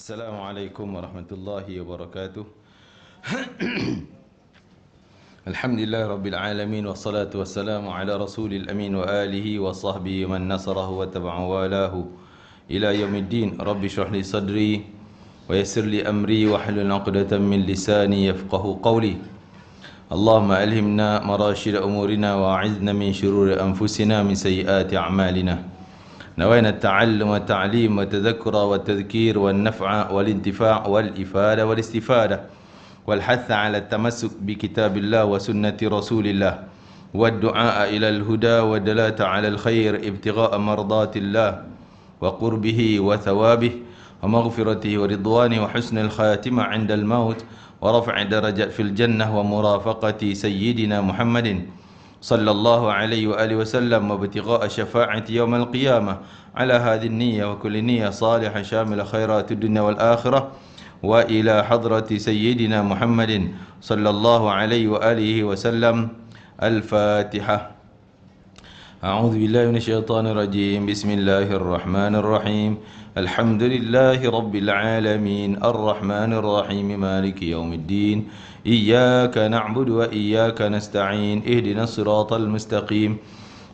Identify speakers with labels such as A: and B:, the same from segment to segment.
A: السلام عليكم ورحمة الله وبركاته الحمد لله رب العالمين والصلاة والسلام على رسول الأمين وآله وصحبه من نصره وتبع والاه إلى يوم الدين رب اشرح لي صدري ويسر لي أمري واحلل عقدة من لساني يفقه قولي اللهم ألهمنا مراشد أمورنا وأعذنا من شرور أنفسنا من سيئات أعمالنا نوينا التعلم والتعليم والتذكر والتذكير والنفع والانتفاع والإفادة والاستفادة والحث على التمسك بكتاب الله وسنة رسول الله والدعاء إلى الهدى والدلالة على الخير ابتغاء مرضات الله وقربه وثوابه ومغفرته ورضوانه وحسن الخاتمة عند الموت ورفع درجة في الجنة ومرافقة سيدنا محمد صلى الله عليه وآله وسلم وابتغاء شفاعة يوم القيامة على هذه النية وكل نية صالحة شاملة خيرات الدنيا والآخرة وإلى حضرة سيدنا محمد صلى الله عليه وآله وسلم الفاتحة أعوذ بالله من الشيطان الرجيم بسم الله الرحمن الرحيم الحمد لله رب العالمين الرحمن الرحيم مالك يوم الدين إياك نعبد وإياك نستعين اهدنا الصراط المستقيم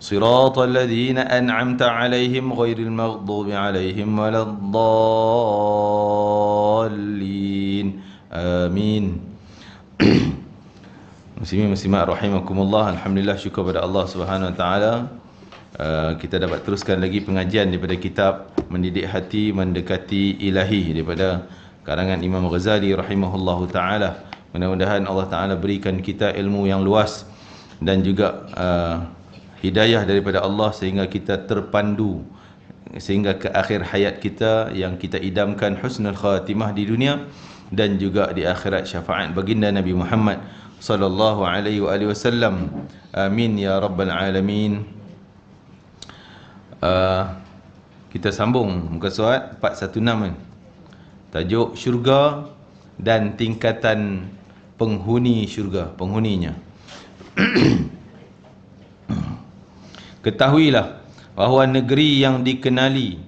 A: صراط الذين أنعمت عليهم غير المغضوب عليهم ولا الضالين آمين Muslimin muslimat rahimakumullah alhamdulillah syukur pada Allah Subhanahu wa taala Eh, kita dapat teruskan lagi pengajian daripada kitab Mendidik Hati Mendekati Ilahi daripada karangan Imam Ghazali rahimahullahu taala. Mudah-mudahan Allah taala berikan kita ilmu yang luas dan juga uh, hidayah daripada Allah sehingga kita terpandu sehingga ke akhir hayat kita yang kita idamkan husnul khatimah di dunia dan juga di akhirat syafaat baginda Nabi Muhammad sallallahu alaihi wasallam amin ya rabbal alamin uh, kita sambung muka surat 416 ni. Tajuk syurga dan tingkatan penghuni syurga, penghuninya. Ketahuilah bahawa negeri yang dikenali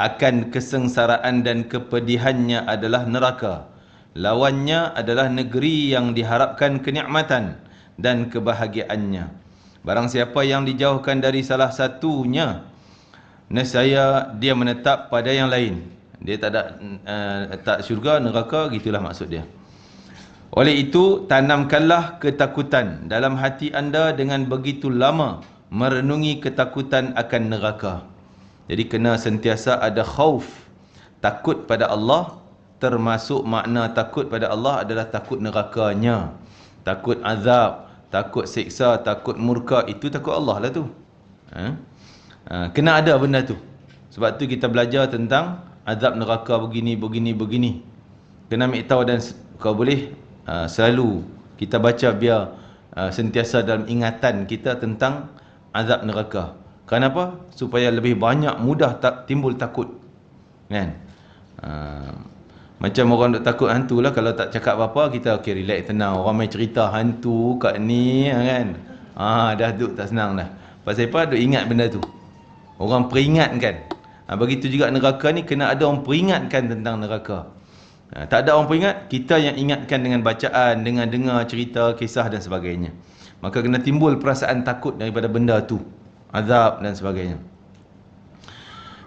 A: akan kesengsaraan dan kepedihannya adalah neraka. Lawannya adalah negeri yang diharapkan kenikmatan dan kebahagiaannya. Barang siapa yang dijauhkan dari salah satunya nescaya dia menetap pada yang lain. Dia tak ada uh, tak syurga neraka gitulah maksud dia. Oleh itu tanamkanlah ketakutan dalam hati anda dengan begitu lama merenungi ketakutan akan neraka. Jadi kena sentiasa ada khauf takut pada Allah termasuk makna takut pada Allah adalah takut nerakanya. Takut azab takut seksa, takut murka, itu takut Allah lah tu. Ha? Ha, kena ada benda tu. Sebab tu kita belajar tentang azab neraka begini, begini, begini. Kena ambil tahu dan kau boleh uh, selalu kita baca biar uh, sentiasa dalam ingatan kita tentang azab neraka. Kenapa? Supaya lebih banyak mudah tak timbul takut. Kan? Uh, macam orang duk takut hantu lah Kalau tak cakap apa-apa Kita okay relax tenang Orang main cerita hantu kat ni ya kan Ah ha, dah duk tak senang dah Pasal apa duk ingat benda tu Orang peringatkan ha, Begitu juga neraka ni Kena ada orang peringatkan tentang neraka ha, Tak ada orang peringat Kita yang ingatkan dengan bacaan Dengan dengar cerita Kisah dan sebagainya Maka kena timbul perasaan takut daripada benda tu Azab dan sebagainya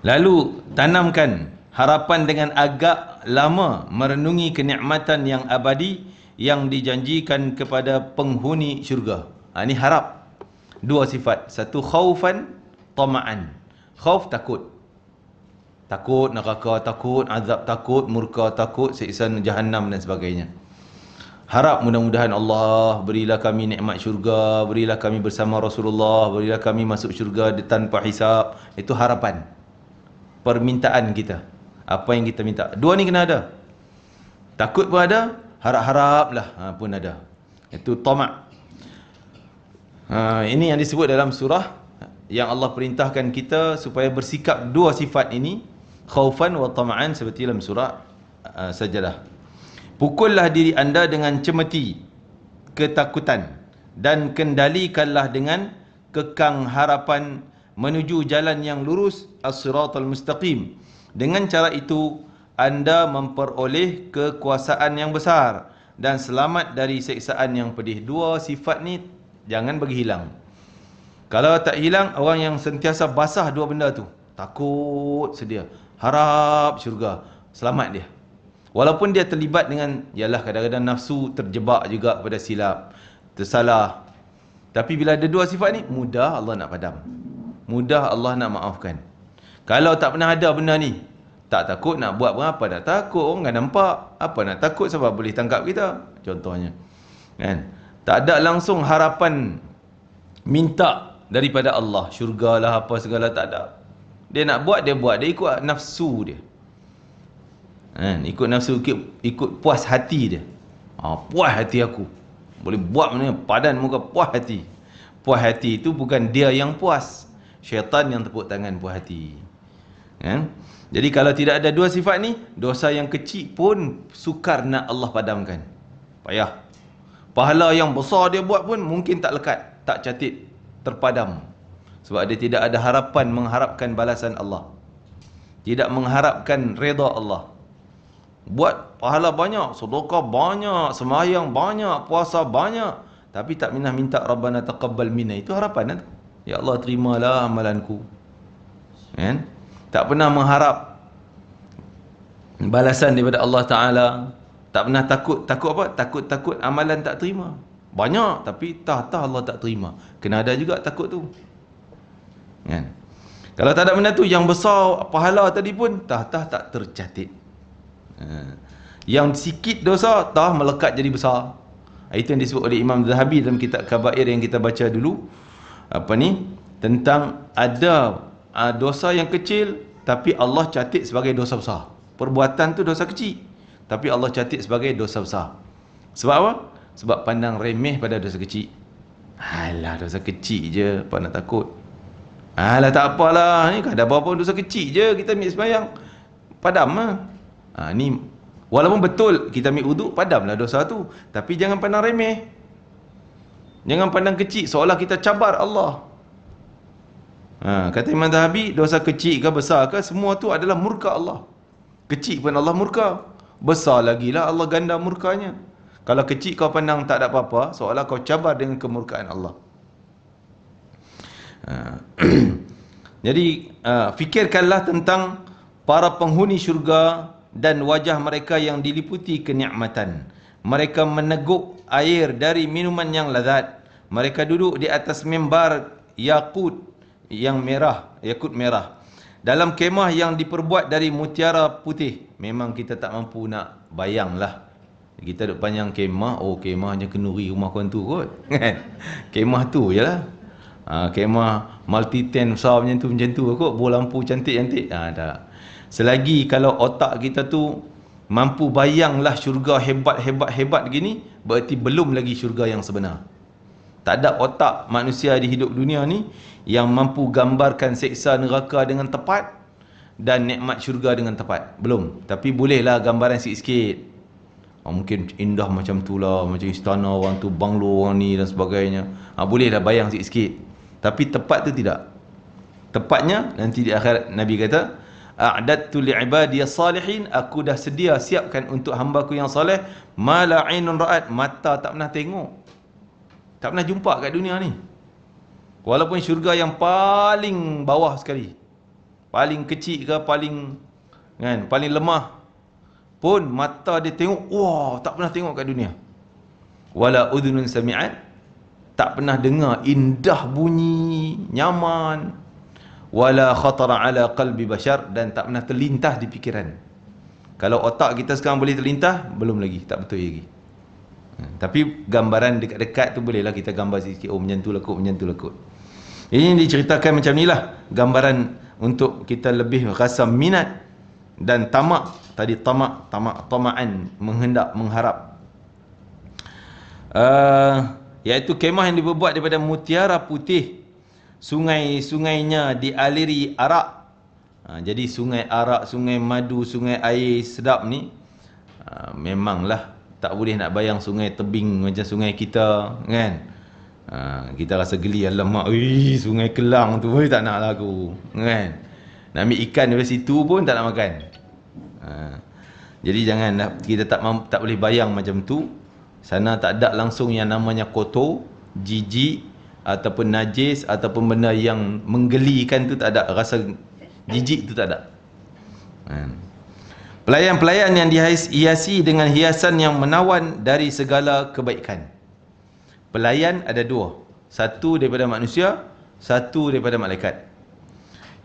A: Lalu tanamkan harapan dengan agak lama merenungi kenikmatan yang abadi yang dijanjikan kepada penghuni syurga. Ha, ini harap. Dua sifat. Satu khaufan, tamaan. Khauf takut. Takut neraka, takut azab, takut murka, takut seksan jahannam dan sebagainya. Harap mudah-mudahan Allah berilah kami nikmat syurga, berilah kami bersama Rasulullah, berilah kami masuk syurga tanpa hisap. Itu harapan. Permintaan kita apa yang kita minta. Dua ni kena ada. Takut pun ada, harap-harap lah ha, pun ada. Itu tamak. Ha, ini yang disebut dalam surah yang Allah perintahkan kita supaya bersikap dua sifat ini. Khaufan wa tama'an seperti dalam surah uh, ha, sajalah. Pukullah diri anda dengan cemeti, ketakutan dan kendalikanlah dengan kekang harapan menuju jalan yang lurus as-siratal mustaqim. Dengan cara itu, anda memperoleh kekuasaan yang besar dan selamat dari seksaan yang pedih. Dua sifat ni jangan bagi hilang. Kalau tak hilang, orang yang sentiasa basah dua benda tu. Takut sedia. Harap syurga. Selamat dia. Walaupun dia terlibat dengan, ialah kadang-kadang nafsu terjebak juga pada silap. Tersalah. Tapi bila ada dua sifat ni, mudah Allah nak padam. Mudah Allah nak maafkan. Kalau tak pernah ada benda ni, tak takut nak buat berapa dah takut orang kan nampak. Apa nak takut sebab boleh tangkap kita. Contohnya. Kan? Tak ada langsung harapan minta daripada Allah. Syurga lah apa segala tak ada. Dia nak buat, dia buat. Dia ikut nafsu dia. Kan? Ikut nafsu, ikut, ikut puas hati dia. Ha, puas hati aku. Boleh buat mana padan muka puas hati. Puas hati itu bukan dia yang puas. Syaitan yang tepuk tangan puas hati. Ya? Jadi kalau tidak ada dua sifat ni, dosa yang kecil pun sukar nak Allah padamkan. Payah. Pahala yang besar dia buat pun mungkin tak lekat, tak catit, terpadam. Sebab dia tidak ada harapan mengharapkan balasan Allah. Tidak mengharapkan reda Allah. Buat pahala banyak, sedekah banyak, semayang banyak, puasa banyak. Tapi tak minah minta Rabbana taqabbal minah Itu harapan kan? Ya Allah terimalah amalanku. Kan? Ya? tak pernah mengharap balasan daripada Allah Ta'ala tak pernah takut, takut apa? takut-takut amalan tak terima banyak tapi tah-tah Allah tak terima kena ada juga takut tu kan? kalau tak ada benda tu yang besar pahala tadi pun tah-tah tak tercatit. Ha. yang sikit dosa tah melekat jadi besar ha, itu yang disebut oleh Imam Zahabi dalam kitab Kabair yang kita baca dulu apa ni tentang ada ha, dosa yang kecil tapi Allah catik sebagai dosa besar. Perbuatan tu dosa kecil, tapi Allah catik sebagai dosa besar. Sebab apa? Sebab pandang remeh pada dosa kecil. Alah dosa kecil je, apa nak takut? Alah tak apalah, ni kada kan apa-apa dosa kecil je kita ambil padam. Padamlah. Ha? ha ni walaupun betul kita ambil padam lah dosa tu, tapi jangan pandang remeh. Jangan pandang kecil seolah kita cabar Allah. Ha, kata Imam Zahabi, dosa kecil ke besar ke, semua tu adalah murka Allah. Kecil pun Allah murka. Besar lagi lah Allah ganda murkanya. Kalau kecil kau pandang tak ada apa-apa, seolah kau cabar dengan kemurkaan Allah. Ha. Jadi, uh, fikirkanlah tentang para penghuni syurga dan wajah mereka yang diliputi kenikmatan. Mereka meneguk air dari minuman yang lazat. Mereka duduk di atas mimbar yakut yang merah, yakut merah. Dalam kemah yang diperbuat dari mutiara putih. Memang kita tak mampu nak bayang lah. Kita duduk panjang kemah, oh kemahnya kenuri rumah kau tu kot. kemah tu je lah. Ha, kemah multi tent besar macam tu macam tu kot. Buah lampu cantik-cantik. Ha, tak. Selagi kalau otak kita tu mampu bayang lah syurga hebat-hebat-hebat gini, berarti belum lagi syurga yang sebenar. Tak ada otak manusia di hidup dunia ni yang mampu gambarkan seksa neraka dengan tepat dan nikmat syurga dengan tepat. Belum. Tapi bolehlah gambaran sikit-sikit. Oh, mungkin indah macam tu lah. Macam istana orang tu, banglo orang ni dan sebagainya. Ha, bolehlah bayang sikit-sikit. Tapi tepat tu tidak. Tepatnya nanti di akhirat Nabi kata, A'dattu li'ibadiyya salihin Aku dah sedia siapkan untuk hambaku yang salih Mala'inun ra'at Mata tak pernah tengok tak pernah jumpa kat dunia ni. Walaupun syurga yang paling bawah sekali. Paling kecil ke paling kan, paling lemah pun mata dia tengok, wah, wow, tak pernah tengok kat dunia. Wala udhunun sami'at tak pernah dengar indah bunyi, nyaman. Wala khatara ala qalbi bashar dan tak pernah terlintah di fikiran. Kalau otak kita sekarang boleh terlintah, belum lagi, tak betul lagi. Hmm. Tapi gambaran dekat-dekat tu bolehlah kita gambar sikit. Oh, menyentuh lekut, menyentuh lekut. Ini diceritakan macam ni lah gambaran untuk kita lebih rasa minat dan tamak. Tadi tamak, tamak, tamaan, menghendak, mengharap. Uh, iaitu kemah yang diperbuat daripada mutiara putih. Sungai-sungainya dialiri arak. Uh, jadi sungai arak, sungai madu, sungai air sedap ni. Uh, memanglah tak boleh nak bayang sungai tebing macam sungai kita kan ha, kita rasa geli alamak ui, sungai kelang tu ui, tak nak lah aku kan nak ambil ikan dari situ pun tak nak makan ha, jadi jangan kita tak tak boleh bayang macam tu sana tak ada langsung yang namanya kotor jijik ataupun najis ataupun benda yang menggelikan tu tak ada rasa jijik tu tak ada ha. Pelayan-pelayan yang dihiasi dengan hiasan yang menawan dari segala kebaikan. Pelayan ada dua. Satu daripada manusia, satu daripada malaikat.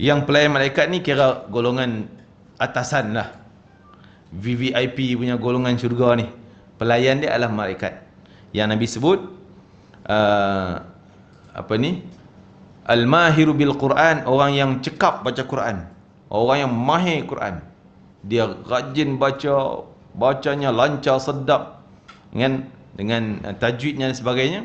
A: Yang pelayan malaikat ni kira golongan atasan lah. VVIP punya golongan syurga ni. Pelayan dia adalah malaikat. Yang Nabi sebut, uh, apa ni? Al-Mahiru Bil-Quran, orang yang cekap baca Quran. Orang yang mahir Quran dia rajin baca bacanya lancar sedap dengan dengan eh, tajwidnya dan sebagainya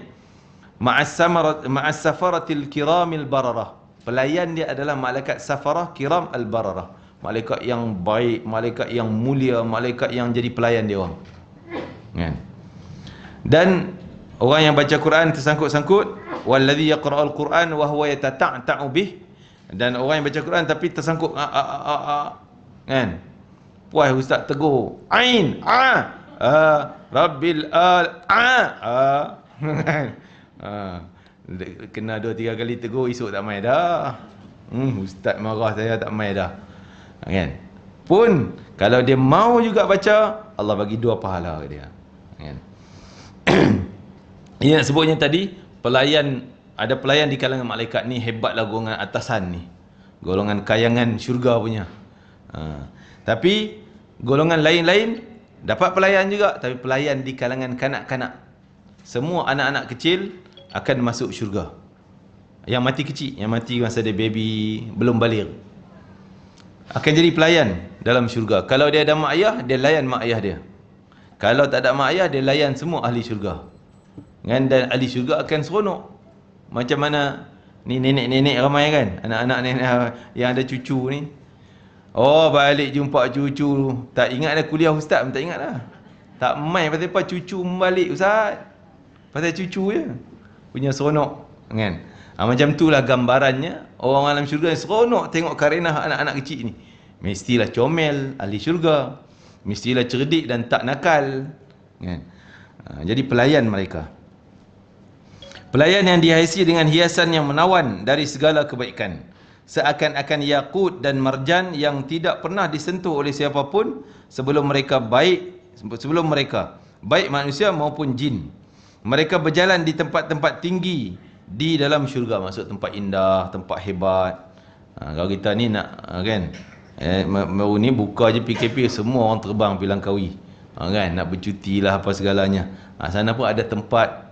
A: ma'as safaratil kiramil bararah pelayan dia adalah malaikat safarah kiram al bararah malaikat yang baik malaikat yang mulia malaikat yang jadi pelayan dia orang kan dan orang yang baca Quran tersangkut-sangkut wallazi yaqra'ul Quran wa huwa yatata'ta'u bih dan orang yang baca Quran tapi tersangkut ah, ah, ah, kan puas ustaz tegur ain ah, ah, rabbil al ah, ah. ah. kena dua tiga kali tegur esok tak main dah hmm ustaz marah saya tak main dah ha, kan pun kalau dia mau juga baca Allah bagi dua pahala ke dia ha, kan ya sebutnya tadi pelayan ada pelayan di kalangan malaikat ni hebatlah golongan atasan ni golongan kayangan syurga punya ha ah. Tapi golongan lain-lain dapat pelayan juga tapi pelayan di kalangan kanak-kanak. Semua anak-anak kecil akan masuk syurga. Yang mati kecil, yang mati masa dia baby, belum balik. Akan jadi pelayan dalam syurga. Kalau dia ada mak ayah, dia layan mak ayah dia. Kalau tak ada mak ayah, dia layan semua ahli syurga. Dan, dan ahli syurga akan seronok. Macam mana ni nenek-nenek ramai kan? Anak-anak nenek yang ada cucu ni. Oh balik jumpa cucu Tak ingat dah kuliah ustaz pun tak ingat lah Tak main pasal apa cucu balik ustaz Pasal cucu je Punya seronok kan ha, Macam tu lah gambarannya Orang alam syurga yang seronok tengok karenah anak-anak kecil ni Mestilah comel ahli syurga Mestilah cerdik dan tak nakal kan? ha, Jadi pelayan mereka Pelayan yang dihiasi dengan hiasan yang menawan dari segala kebaikan seakan-akan yakut dan marjan yang tidak pernah disentuh oleh siapapun sebelum mereka baik sebelum mereka baik manusia maupun jin mereka berjalan di tempat-tempat tinggi di dalam syurga masuk tempat indah tempat hebat ha, kalau kita ni nak ha, kan eh, baru oh, ni buka je PKP semua orang terbang pergi kawi ha, kan nak bercuti lah apa segalanya ha, sana pun ada tempat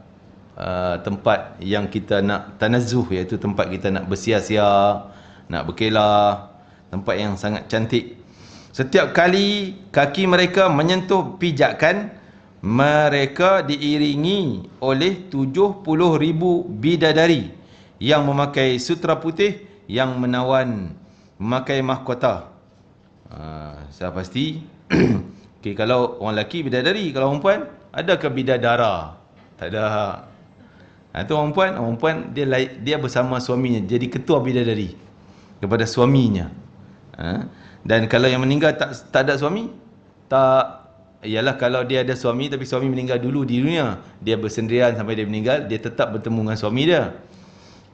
A: uh, tempat yang kita nak tanazuh iaitu tempat kita nak bersiar-siar nak berkelah tempat yang sangat cantik setiap kali kaki mereka menyentuh pijakan mereka diiringi oleh 70 ribu bidadari yang memakai sutra putih yang menawan memakai mahkota ha, saya pasti okay, kalau orang lelaki bidadari kalau orang perempuan adakah bidadara tak ada itu ha, orang perempuan, orang perempuan dia, dia bersama suaminya jadi ketua bidadari kepada suaminya. Ha? Dan kalau yang meninggal tak, tak ada suami, tak ialah kalau dia ada suami tapi suami meninggal dulu di dunia, dia bersendirian sampai dia meninggal, dia tetap bertemu dengan suami dia.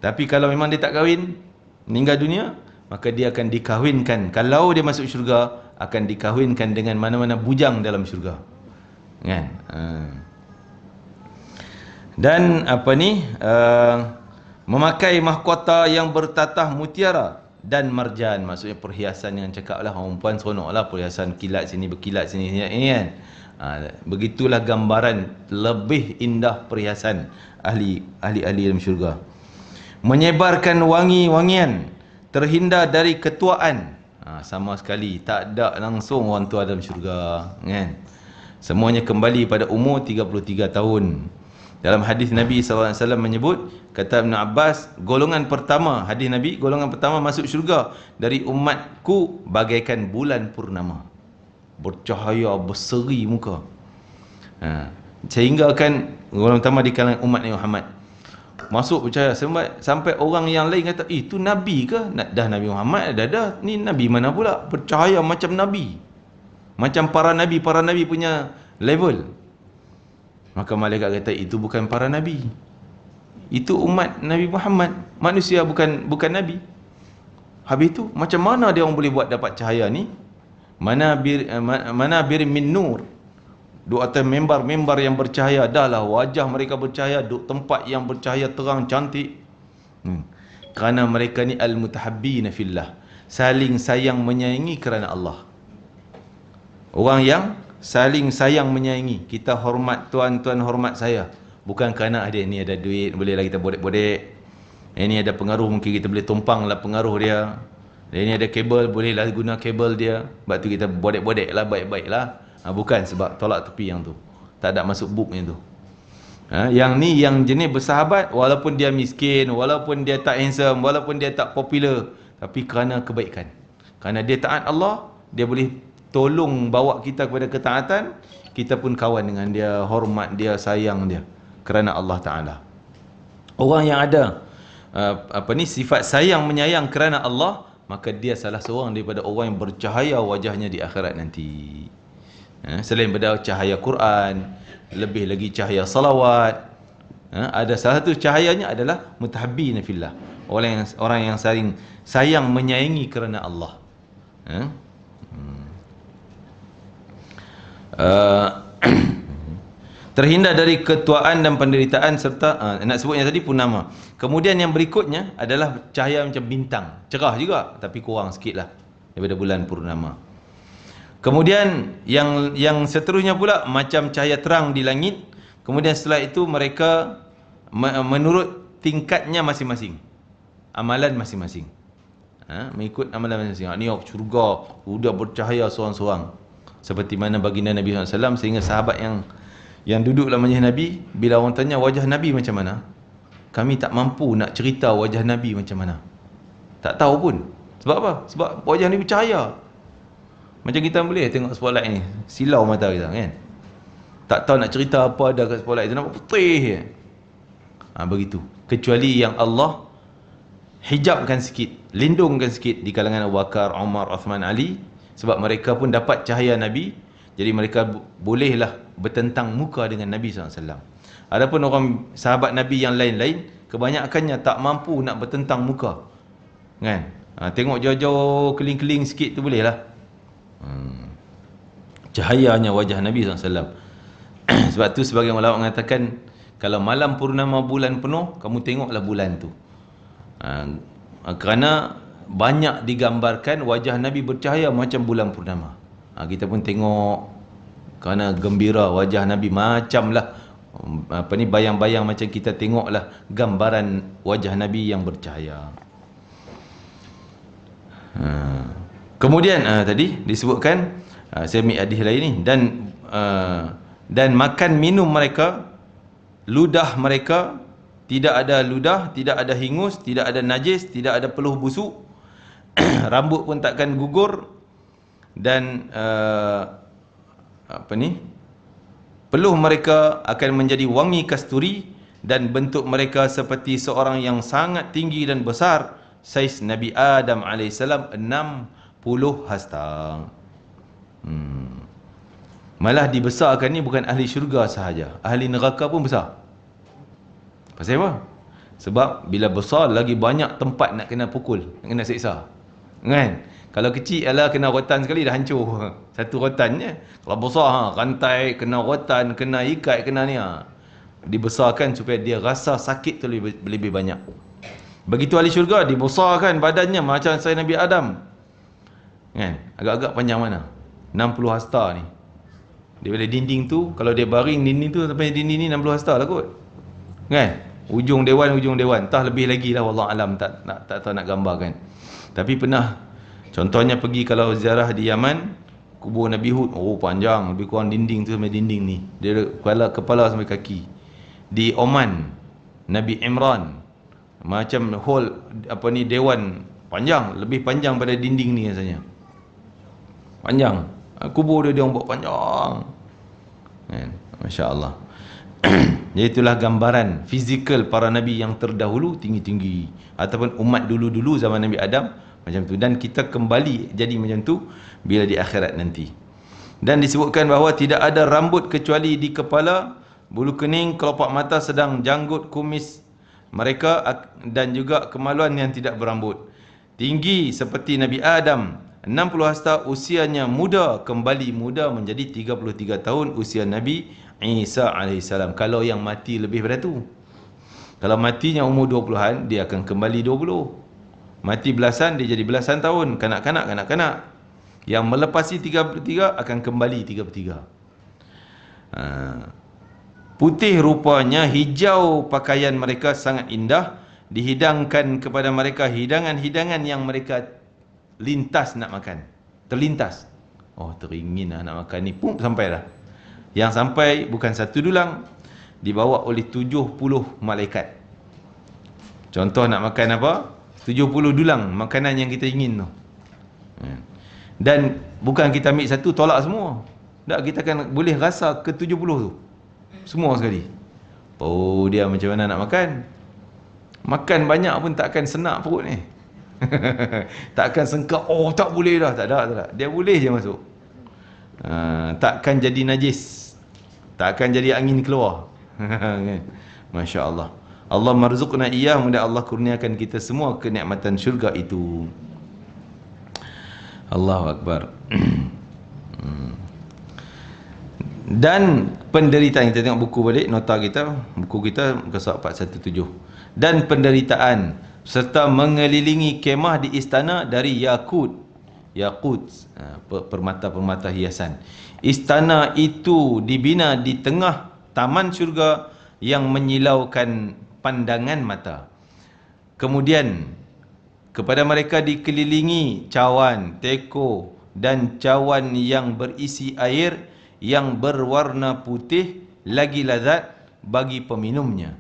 A: Tapi kalau memang dia tak kahwin, meninggal dunia, maka dia akan dikahwinkan. Kalau dia masuk syurga, akan dikahwinkan dengan mana-mana bujang dalam syurga. Kan? Ha. Dan apa ni? Uh, memakai mahkota yang bertatah mutiara dan marjan maksudnya perhiasan yang cakap lah orang puan seronok lah perhiasan kilat sini berkilat sini ni kan ha, begitulah gambaran lebih indah perhiasan ahli ahli ahli dalam syurga menyebarkan wangi-wangian terhindar dari ketuaan ha, sama sekali tak ada langsung orang tua dalam syurga kan semuanya kembali pada umur 33 tahun dalam hadis Nabi SAW menyebut, kata Ibn Abbas, golongan pertama, hadis Nabi, golongan pertama masuk syurga dari umatku bagaikan bulan purnama. Bercahaya, berseri muka. Ha. Sehingga kan golongan pertama di kalangan umat Nabi Muhammad. Masuk percaya sampai, sampai orang yang lain kata, eh, itu Nabi ke? Dah Nabi Muhammad, dah dah. Ni Nabi mana pula? Bercahaya macam Nabi. Macam para Nabi, para Nabi punya Level. Maka malaikat kata itu bukan para nabi. Itu umat Nabi Muhammad. Manusia bukan bukan nabi. Habis itu macam mana dia orang boleh buat dapat cahaya ni? Mana bir eh, mana bir min nur. Duk atas mimbar-mimbar yang bercahaya adalah wajah mereka bercahaya, duk tempat yang bercahaya terang cantik. Hmm. Kerana mereka ni al-mutahabbina fillah. Saling sayang menyayangi kerana Allah. Orang yang saling sayang menyayangi kita hormat tuan-tuan hormat saya bukan kerana adik ni ada duit bolehlah kita bodek-bodek ini ada pengaruh mungkin kita boleh tumpang lah pengaruh dia ini ada kabel bolehlah guna kabel dia sebab tu kita bodek-bodek lah baik-baik lah ha, bukan sebab tolak tepi yang tu tak ada masuk buk yang tu ha, yang ni yang jenis bersahabat walaupun dia miskin walaupun dia tak handsome walaupun dia tak popular tapi kerana kebaikan kerana dia taat Allah dia boleh tolong bawa kita kepada ketaatan kita pun kawan dengan dia hormat dia sayang dia kerana Allah taala orang yang ada uh, apa ni sifat sayang menyayang kerana Allah maka dia salah seorang daripada orang yang bercahaya wajahnya di akhirat nanti eh, selain pada cahaya Quran lebih lagi cahaya salawat eh, ada salah satu cahayanya adalah mutahabbin fillah orang yang orang yang saling sayang menyayangi kerana Allah ha? Uh, terhindar dari ketuaan dan penderitaan serta uh, nak sebutnya tadi punama. Kemudian yang berikutnya adalah cahaya macam bintang. Cerah juga tapi kurang sikitlah daripada bulan purnama. Kemudian yang yang seterusnya pula macam cahaya terang di langit. Kemudian setelah itu mereka menurut tingkatnya masing-masing. Amalan masing-masing. Ha, mengikut amalan masing-masing. Ni oh, syurga sudah bercahaya seorang-seorang seperti mana baginda Nabi SAW sehingga sahabat yang yang duduk dalam majlis Nabi bila orang tanya wajah Nabi macam mana kami tak mampu nak cerita wajah Nabi macam mana tak tahu pun sebab apa? sebab wajah Nabi cahaya macam kita boleh tengok spotlight ni silau mata kita kan tak tahu nak cerita apa ada kat spotlight tu nampak putih je ha, begitu kecuali yang Allah hijabkan sikit lindungkan sikit di kalangan Abu Bakar, Umar, Uthman, Ali sebab mereka pun dapat cahaya Nabi jadi mereka bolehlah bertentang muka dengan Nabi SAW Adapun orang sahabat Nabi yang lain-lain kebanyakannya tak mampu nak bertentang muka kan ha, tengok jauh-jauh keling-keling sikit tu bolehlah hmm. cahayanya wajah Nabi SAW sebab tu sebagian ulama mengatakan kalau malam purnama bulan penuh kamu tengoklah bulan tu ha, kerana banyak digambarkan wajah Nabi bercahaya macam bulan purnama. Ha, kita pun tengok kerana gembira wajah Nabi macam lah um, apa ni bayang-bayang macam kita tengok lah gambaran wajah Nabi yang bercahaya. Ha. Kemudian ha, tadi disebutkan ha, saya ambil hadis lain ni dan ha, dan makan minum mereka ludah mereka tidak ada ludah, tidak ada hingus, tidak ada najis, tidak ada peluh busuk, rambut pun takkan gugur dan uh, apa ni peluh mereka akan menjadi wangi kasturi dan bentuk mereka seperti seorang yang sangat tinggi dan besar saiz Nabi Adam AS 60 hasta hmm. malah dibesarkan ni bukan ahli syurga sahaja ahli neraka pun besar pasal apa? sebab bila besar lagi banyak tempat nak kena pukul nak kena seksa Kan? Kalau kecil ialah kena rotan sekali dah hancur. Satu rotan Kalau besar ha, rantai kena rotan, kena ikat, kena ni ha. Dibesarkan supaya dia rasa sakit tu lebih, lebih banyak. Begitu ahli syurga dibesarkan badannya macam saya Nabi Adam. Kan? Agak-agak panjang mana? 60 hasta ni. Daripada dinding tu, kalau dia baring dinding tu sampai dinding ni 60 hasta lah kot. Kan? Ujung dewan, ujung dewan. Tak lebih lagi lah Allah Alam tak, nak, tak tahu nak gambarkan. Tapi pernah, contohnya pergi kalau ziarah di Yaman, kubur Nabi Hud, oh panjang, lebih kurang dinding tu sampai dinding ni. Dia kepala, kepala sampai kaki. Di Oman, Nabi Imran, macam hall apa ni dewan panjang lebih panjang pada dinding ni rasanya panjang kubur dia dia buat panjang kan masya-Allah jadi itulah gambaran fizikal para Nabi yang terdahulu tinggi-tinggi Ataupun umat dulu-dulu zaman Nabi Adam Macam tu Dan kita kembali jadi macam tu Bila di akhirat nanti Dan disebutkan bahawa tidak ada rambut kecuali di kepala Bulu kening, kelopak mata sedang janggut, kumis mereka dan juga kemaluan yang tidak berambut Tinggi seperti Nabi Adam 60 hasta usianya muda kembali muda menjadi 33 tahun usia Nabi Isa AS Kalau yang mati lebih daripada tu Kalau matinya umur 20-an Dia akan kembali 20 Mati belasan dia jadi belasan tahun Kanak-kanak, kanak-kanak Yang melepasi 33 akan kembali 33 ha. Putih rupanya hijau pakaian mereka sangat indah Dihidangkan kepada mereka hidangan-hidangan yang mereka lintas nak makan Terlintas Oh teringin lah nak makan ni Pum sampai lah yang sampai bukan satu dulang dibawa oleh 70 malaikat. Contoh nak makan apa? 70 dulang makanan yang kita ingin tu. Ya. Dan bukan kita ambil satu tolak semua. Tak kita akan boleh rasa ke 70 tu. Semua sekali. Oh dia macam mana nak makan? Makan banyak pun tak akan senak perut ni. tak akan sengkak. Oh tak boleh dah. Tak ada. Tak ada. Dia boleh je masuk uh, takkan jadi najis takkan jadi angin keluar Masya Allah Allah marzukna iya mudah Allah kurniakan kita semua kenikmatan syurga itu Allahu Akbar dan penderitaan kita tengok buku balik nota kita buku kita kesat 417 dan penderitaan serta mengelilingi kemah di istana dari Yakut yaqut ha, permata-permata hiasan istana itu dibina di tengah taman syurga yang menyilaukan pandangan mata kemudian kepada mereka dikelilingi cawan teko dan cawan yang berisi air yang berwarna putih lagi lazat bagi peminumnya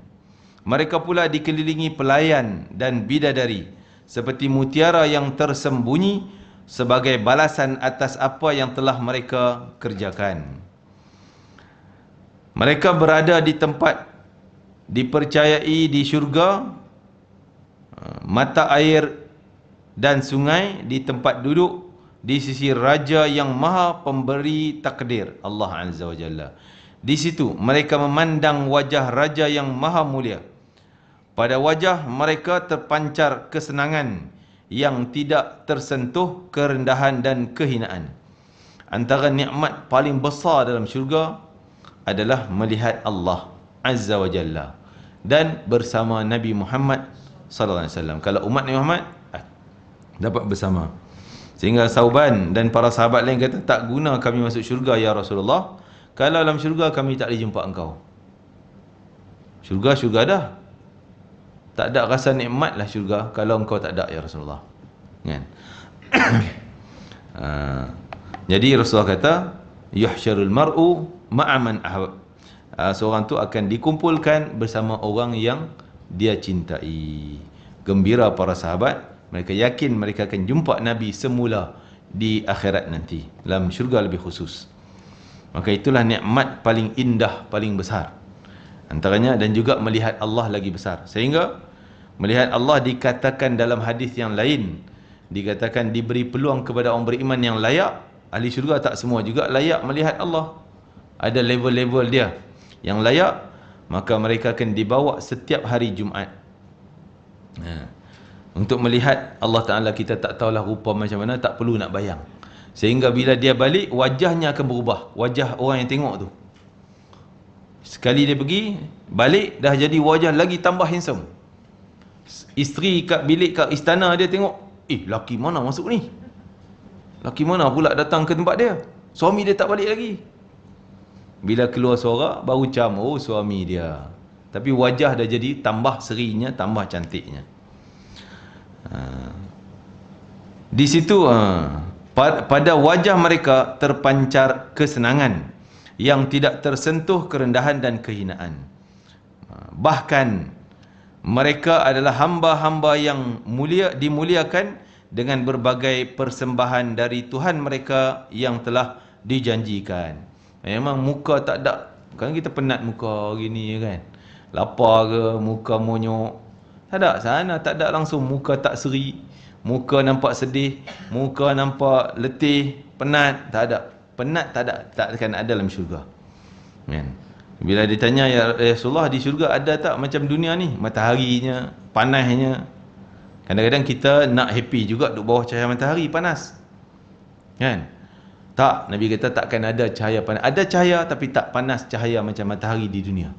A: mereka pula dikelilingi pelayan dan bidadari seperti mutiara yang tersembunyi sebagai balasan atas apa yang telah mereka kerjakan. Mereka berada di tempat dipercayai di syurga, mata air dan sungai di tempat duduk di sisi raja yang maha pemberi takdir Allah Azza wa Jalla. Di situ mereka memandang wajah raja yang maha mulia. Pada wajah mereka terpancar kesenangan yang tidak tersentuh kerendahan dan kehinaan. Antara nikmat paling besar dalam syurga adalah melihat Allah Azza wa Jalla dan bersama Nabi Muhammad sallallahu alaihi wasallam. Kalau umat Nabi Muhammad ah, dapat bersama. Sehingga Sauban dan para sahabat lain kata tak guna kami masuk syurga ya Rasulullah. Kalau dalam syurga kami tak boleh jumpa engkau. Syurga syurga dah, tak ada rasa nikmat lah syurga kalau engkau tak ada ya Rasulullah kan ah, jadi Rasulullah kata yuhsyarul mar'u ma'aman man ahab ah, seorang tu akan dikumpulkan bersama orang yang dia cintai gembira para sahabat mereka yakin mereka akan jumpa nabi semula di akhirat nanti dalam syurga lebih khusus maka itulah nikmat paling indah paling besar antaranya dan juga melihat Allah lagi besar sehingga melihat Allah dikatakan dalam hadis yang lain dikatakan diberi peluang kepada orang beriman yang layak ahli syurga tak semua juga layak melihat Allah ada level-level dia yang layak maka mereka akan dibawa setiap hari Jumaat ha. untuk melihat Allah Ta'ala kita tak tahulah rupa macam mana tak perlu nak bayang sehingga bila dia balik wajahnya akan berubah wajah orang yang tengok tu sekali dia pergi balik dah jadi wajah lagi tambah handsome isteri kat bilik kat istana dia tengok, eh laki mana masuk ni? Laki mana pula datang ke tempat dia? Suami dia tak balik lagi. Bila keluar suara, baru cam, oh suami dia. Tapi wajah dah jadi tambah serinya, tambah cantiknya. Ha. Di situ, ha, pada wajah mereka terpancar kesenangan yang tidak tersentuh kerendahan dan kehinaan. Ha, bahkan mereka adalah hamba-hamba yang mulia dimuliakan dengan berbagai persembahan dari Tuhan mereka yang telah dijanjikan. Memang muka tak ada. Kan kita penat muka gini ya kan. Lapar ke, muka monyok. Tak ada sana, tak ada langsung muka tak seri. Muka nampak sedih, muka nampak letih, penat, tak ada. Penat tak ada, takkan ada dalam syurga. Amen. Bila ditanya ya Rasulullah di syurga ada tak macam dunia ni? matahari nya, panasnya. Kadang-kadang kita nak happy juga duduk bawah cahaya matahari panas. Kan? Tak, Nabi kata takkan ada cahaya panas. Ada cahaya tapi tak panas cahaya macam matahari di dunia.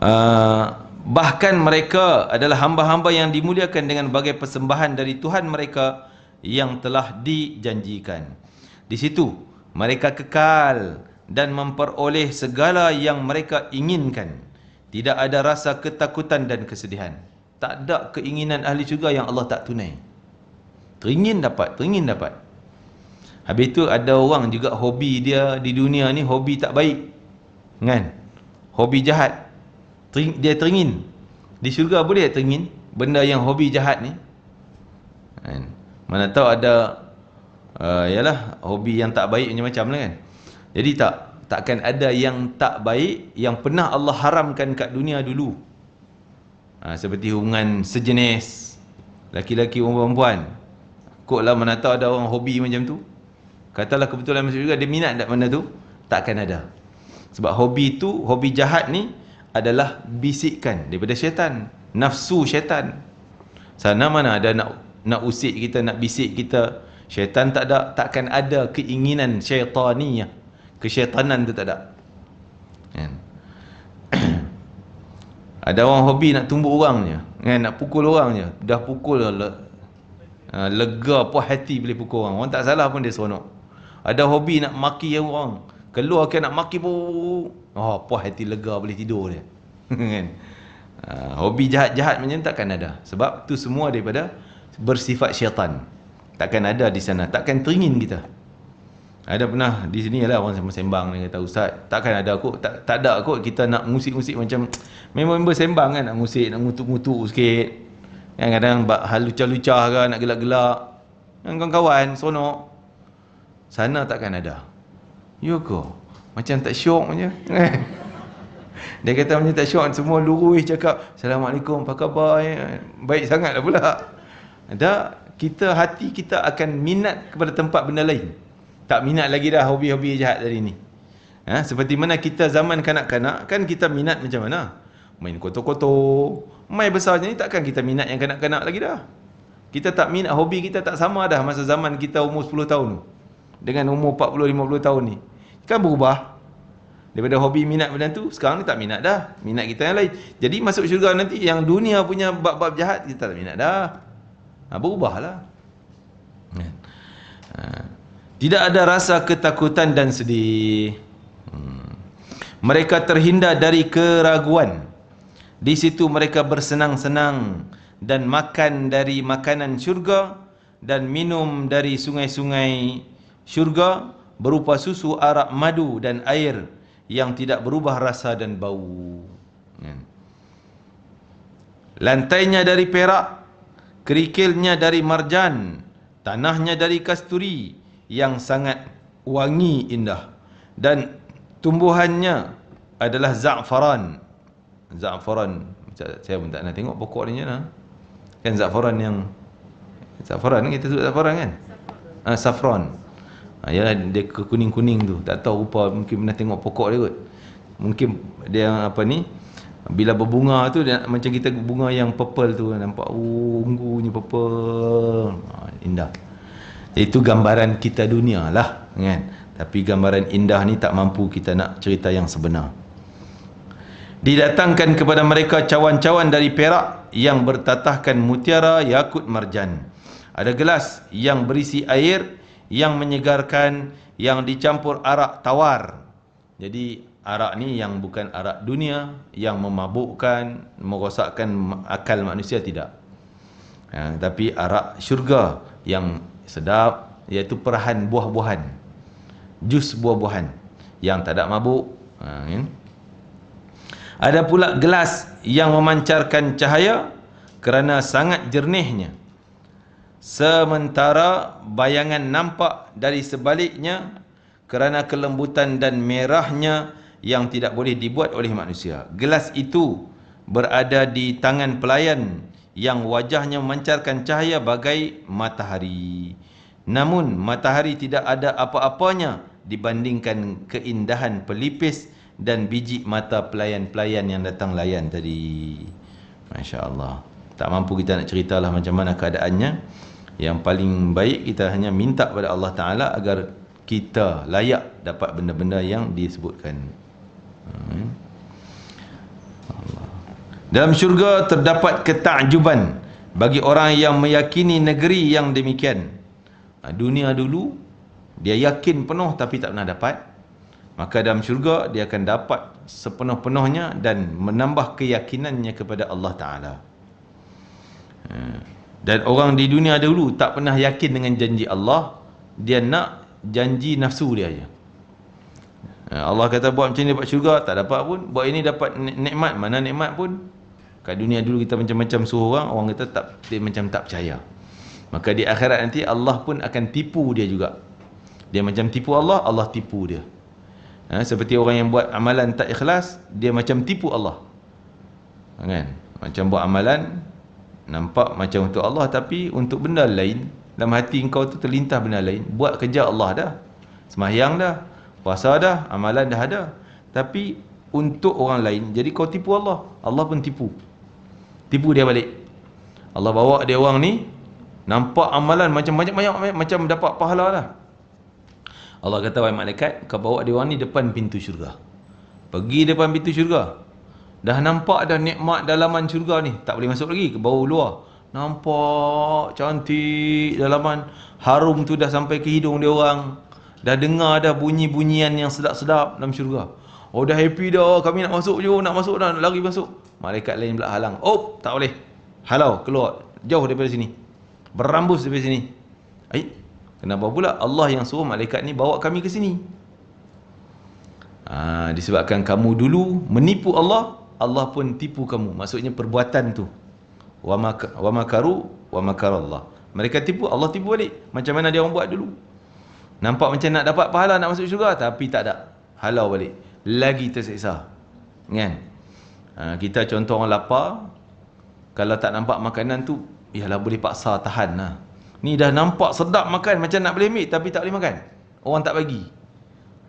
A: uh, bahkan mereka adalah hamba-hamba yang dimuliakan dengan bagai persembahan dari Tuhan mereka yang telah dijanjikan. Di situ, mereka kekal dan memperoleh segala yang mereka inginkan. Tidak ada rasa ketakutan dan kesedihan. Tak ada keinginan ahli syurga yang Allah tak tunai. Teringin dapat, teringin dapat. Habis itu ada orang juga hobi dia di dunia ni hobi tak baik. Kan? Hobi jahat. Dia teringin. Di syurga boleh teringin benda yang hobi jahat ni. Kan? Mana tahu ada ialah ah, uh, hobi yang tak baik macam macam lah kan jadi tak takkan ada yang tak baik yang pernah Allah haramkan kat dunia dulu ha, seperti hubungan sejenis laki-laki dan perempuan kok lah mana tahu ada orang hobi macam tu katalah kebetulan masuk juga dia minat dekat benda tu takkan ada sebab hobi tu hobi jahat ni adalah bisikan daripada syaitan nafsu syaitan sana mana ada nak nak usik kita nak bisik kita Syaitan tak ada takkan ada keinginan syaitaniyah. Kesyaitanan tu tak ada. Kan? ada orang hobi nak tumbuk orang je. Kan? Nak pukul orang je. Dah pukul ah, le ah, lega puas hati boleh pukul orang. Orang tak salah pun dia seronok. Ada hobi nak maki orang. Keluar ke nak maki pun. Oh, puas hati lega boleh tidur dia. kan? Uh, hobi jahat-jahat menyentakkan ada. Sebab tu semua daripada bersifat syaitan takkan ada di sana takkan teringin kita ada pernah di sini lah orang sembang ni kata ustaz takkan ada kot tak, tak ada kot kita nak musik-musik macam member-member sembang kan nak musik nak mutu-mutu sikit kan kadang hal lucah-lucah ke nak gelak-gelak kan kawan-kawan seronok sana takkan ada you ya go macam tak syok je dia kata macam tak syok semua luruh cakap assalamualaikum apa khabar baik sangat lah, pula ada kita hati kita akan minat kepada tempat benda lain. Tak minat lagi dah hobi-hobi jahat dari ni. Ha? Seperti mana kita zaman kanak-kanak, kan kita minat macam mana? Main kotor-kotor. Main besar macam ni, takkan kita minat yang kanak-kanak lagi dah. Kita tak minat hobi kita tak sama dah masa zaman kita umur 10 tahun Dengan umur 40-50 tahun ni. Kan berubah. Daripada hobi minat benda tu, sekarang ni tak minat dah. Minat kita yang lain. Jadi masuk syurga nanti yang dunia punya bab-bab jahat, kita tak minat dah ha, Berubahlah ya. ha. Tidak ada rasa ketakutan dan sedih hmm. Mereka terhindar dari keraguan Di situ mereka bersenang-senang Dan makan dari makanan syurga Dan minum dari sungai-sungai syurga Berupa susu arak madu dan air Yang tidak berubah rasa dan bau hmm. Lantainya dari perak Kerikilnya dari marjan Tanahnya dari kasturi Yang sangat wangi indah Dan tumbuhannya adalah za'faran Za'faran Saya pun tak nak tengok pokok dia lah. Kan za'faran yang Za'faran kan kita sebut za'faran kan Ah ha, Safron ha, ah, Yalah dia kekuning-kuning tu Tak tahu rupa mungkin pernah tengok pokok dia kot Mungkin dia apa ni bila berbunga tu dia, macam kita bunga yang purple tu nampak oh, ungunya purple ha, indah itu gambaran kita dunia lah kan tapi gambaran indah ni tak mampu kita nak cerita yang sebenar didatangkan kepada mereka cawan-cawan dari perak yang bertatahkan mutiara yakut marjan ada gelas yang berisi air yang menyegarkan yang dicampur arak tawar jadi arak ni yang bukan arak dunia yang memabukkan merosakkan akal manusia tidak ha, tapi arak syurga yang sedap iaitu perahan buah-buahan jus buah-buahan yang tak ada mabuk ha, kan? ada pula gelas yang memancarkan cahaya kerana sangat jernihnya sementara bayangan nampak dari sebaliknya kerana kelembutan dan merahnya yang tidak boleh dibuat oleh manusia. Gelas itu berada di tangan pelayan yang wajahnya memancarkan cahaya bagai matahari. Namun matahari tidak ada apa-apanya dibandingkan keindahan pelipis dan biji mata pelayan-pelayan yang datang layan tadi. Masya Allah. Tak mampu kita nak ceritalah macam mana keadaannya. Yang paling baik kita hanya minta kepada Allah Ta'ala agar kita layak dapat benda-benda yang disebutkan. Hmm. Dalam syurga terdapat ketakjuban bagi orang yang meyakini negeri yang demikian. Ha, dunia dulu dia yakin penuh tapi tak pernah dapat. Maka dalam syurga dia akan dapat sepenuh-penuhnya dan menambah keyakinannya kepada Allah Ta'ala. Ha, dan orang di dunia dulu tak pernah yakin dengan janji Allah. Dia nak janji nafsu dia je. Eh, Allah kata buat macam ni dapat syurga Tak dapat pun Buat ini dapat nikmat Mana nikmat pun Kat dunia dulu kita macam-macam suruh orang Orang kata tak, dia macam tak percaya Maka di akhirat nanti Allah pun akan tipu dia juga Dia macam tipu Allah Allah tipu dia ha, Seperti orang yang buat amalan tak ikhlas Dia macam tipu Allah kan? Macam buat amalan Nampak macam untuk Allah Tapi untuk benda lain Dalam hati engkau tu terlintas benda lain Buat kerja Allah dah Semahyang dah Puasa ada, amalan dah ada. Tapi untuk orang lain, jadi kau tipu Allah. Allah pun tipu. Tipu dia balik. Allah bawa dia orang ni, nampak amalan macam banyak-banyak, macam dapat pahala lah. Allah kata, wahai malaikat, kau bawa dia orang ni depan pintu syurga. Pergi depan pintu syurga. Dah nampak dah nikmat dalaman syurga ni. Tak boleh masuk lagi, ke bawah luar. Nampak cantik dalaman. Harum tu dah sampai ke hidung dia orang. Dah dengar dah bunyi-bunyian yang sedap-sedap dalam syurga. Oh dah happy dah. Kami nak masuk je. Nak masuk dah. Nak lari masuk. Malaikat lain pula halang. Oh tak boleh. Halau. Keluar. Jauh daripada sini. Berambus daripada sini. Eh. Kenapa pula Allah yang suruh malaikat ni bawa kami ke sini. Ah, disebabkan kamu dulu menipu Allah. Allah pun tipu kamu. Maksudnya perbuatan tu. Wa makaru wa makarallah. Mereka tipu, Allah tipu balik. Macam mana dia orang buat dulu. Nampak macam nak dapat pahala nak masuk syurga tapi tak ada. Halau balik. Lagi tersiksa. Kan? Ha, kita contoh orang lapar. Kalau tak nampak makanan tu, ialah boleh paksa tahan lah. Ni dah nampak sedap makan macam nak boleh ambil tapi tak boleh makan. Orang tak bagi.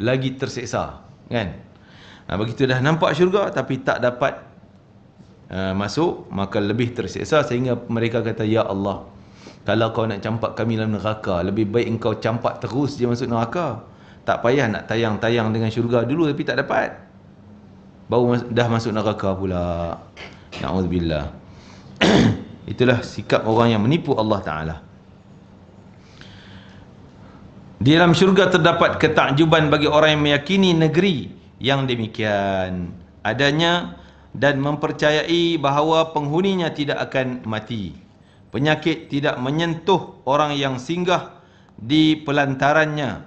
A: Lagi tersiksa. Kan? Ha, begitu dah nampak syurga tapi tak dapat uh, masuk, maka lebih tersiksa sehingga mereka kata, Ya Allah, kalau kau nak campak kami dalam neraka, lebih baik engkau campak terus dia masuk neraka. Tak payah nak tayang-tayang dengan syurga dulu tapi tak dapat. Baru mas dah masuk neraka pula. Na'udzubillah. Itulah sikap orang yang menipu Allah Ta'ala. Di dalam syurga terdapat ketakjuban bagi orang yang meyakini negeri yang demikian. Adanya dan mempercayai bahawa penghuninya tidak akan Mati penyakit tidak menyentuh orang yang singgah di pelantarannya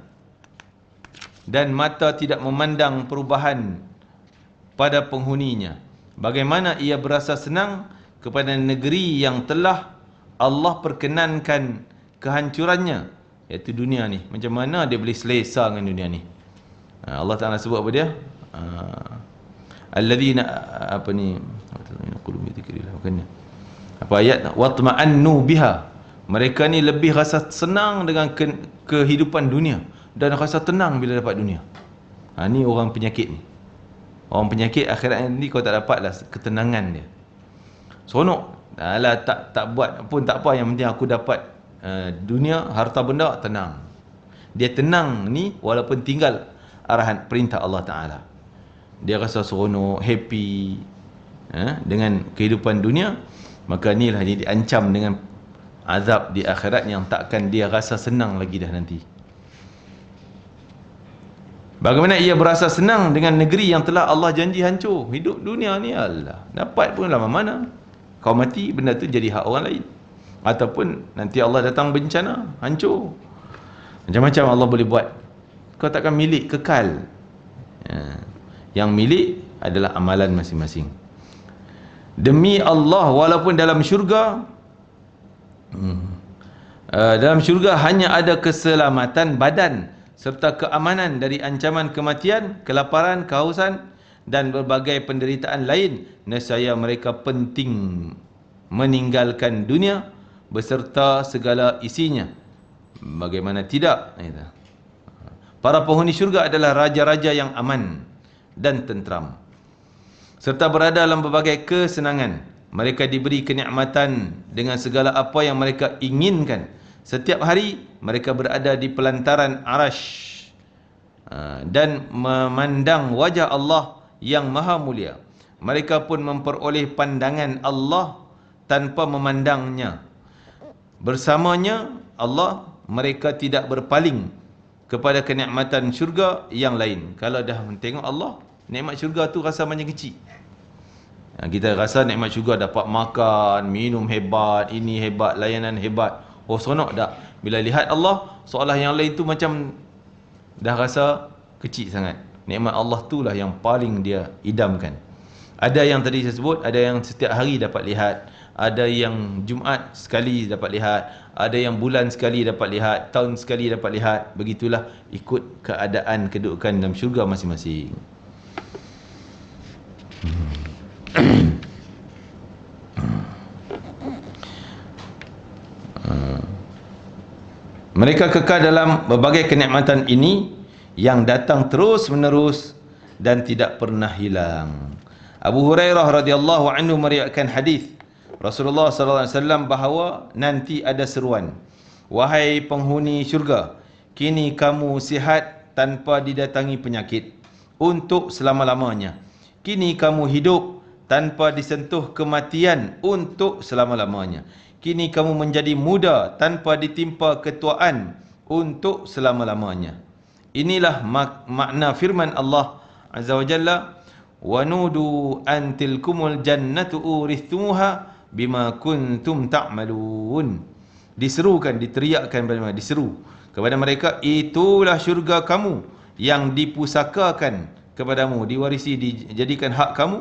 A: dan mata tidak memandang perubahan pada penghuninya bagaimana ia berasa senang kepada negeri yang telah Allah perkenankan kehancurannya iaitu dunia ni macam mana dia boleh selesa dengan dunia ni ha, Allah Taala sebut apa dia ha. nak apa ni qulubi dzikrillah bukannya apa ayat watma'annu biha mereka ni lebih rasa senang dengan ke, kehidupan dunia dan rasa tenang bila dapat dunia ha, ni orang penyakit ni orang penyakit akhirat ni kau tak dapat lah ketenangan dia seronok alah tak tak buat pun tak apa yang penting aku dapat uh, dunia harta benda tenang dia tenang ni walaupun tinggal arahan perintah Allah Ta'ala dia rasa seronok happy eh, dengan kehidupan dunia maka inilah dia diancam dengan azab di akhirat yang takkan dia rasa senang lagi dah nanti bagaimana ia berasa senang dengan negeri yang telah Allah janji hancur hidup dunia ni Allah dapat pun lama mana kau mati benda tu jadi hak orang lain ataupun nanti Allah datang bencana hancur macam-macam Allah boleh buat kau takkan milik kekal ha. yang milik adalah amalan masing-masing demi Allah walaupun dalam syurga hmm, uh, dalam syurga hanya ada keselamatan badan serta keamanan dari ancaman kematian, kelaparan, kehausan dan berbagai penderitaan lain nescaya mereka penting meninggalkan dunia beserta segala isinya bagaimana tidak ha, para penghuni syurga adalah raja-raja yang aman dan tentram serta berada dalam berbagai kesenangan. Mereka diberi kenikmatan dengan segala apa yang mereka inginkan. Setiap hari mereka berada di pelantaran arash ah, dan memandang wajah Allah yang maha mulia. Mereka pun memperoleh pandangan Allah tanpa memandangnya. Bersamanya Allah mereka tidak berpaling kepada kenikmatan syurga yang lain. Kalau dah tengok Allah, nikmat syurga tu rasa macam kecil ha, kita rasa nikmat syurga dapat makan, minum hebat, ini hebat, layanan hebat. Oh seronok tak? Bila lihat Allah, seolah yang lain tu macam dah rasa kecil sangat. Nikmat Allah tu lah yang paling dia idamkan. Ada yang tadi saya sebut, ada yang setiap hari dapat lihat. Ada yang Jumaat sekali dapat lihat. Ada yang bulan sekali dapat lihat. Tahun sekali dapat lihat. Begitulah ikut keadaan kedudukan dalam syurga masing-masing. Hmm. Hmm. Mereka kekal dalam berbagai kenikmatan ini yang datang terus menerus dan tidak pernah hilang. Abu Hurairah radhiyallahu anhu meriwayatkan hadis Rasulullah sallallahu alaihi wasallam bahawa nanti ada seruan. Wahai penghuni syurga, kini kamu sihat tanpa didatangi penyakit untuk selama-lamanya. Kini kamu hidup tanpa disentuh kematian untuk selama-lamanya. Kini kamu menjadi muda tanpa ditimpa ketuaan untuk selama-lamanya. Inilah mak- makna firman Allah Azza wa Jalla. وَنُودُوا أَنْ تِلْكُمُ الْجَنَّةُ أُورِثُمُهَا بِمَا كُنْتُمْ تَعْمَلُونَ Diserukan, diteriakkan kepada mereka. Diseru kepada mereka, itulah syurga kamu yang dipusakakan kepadamu diwarisi dijadikan hak kamu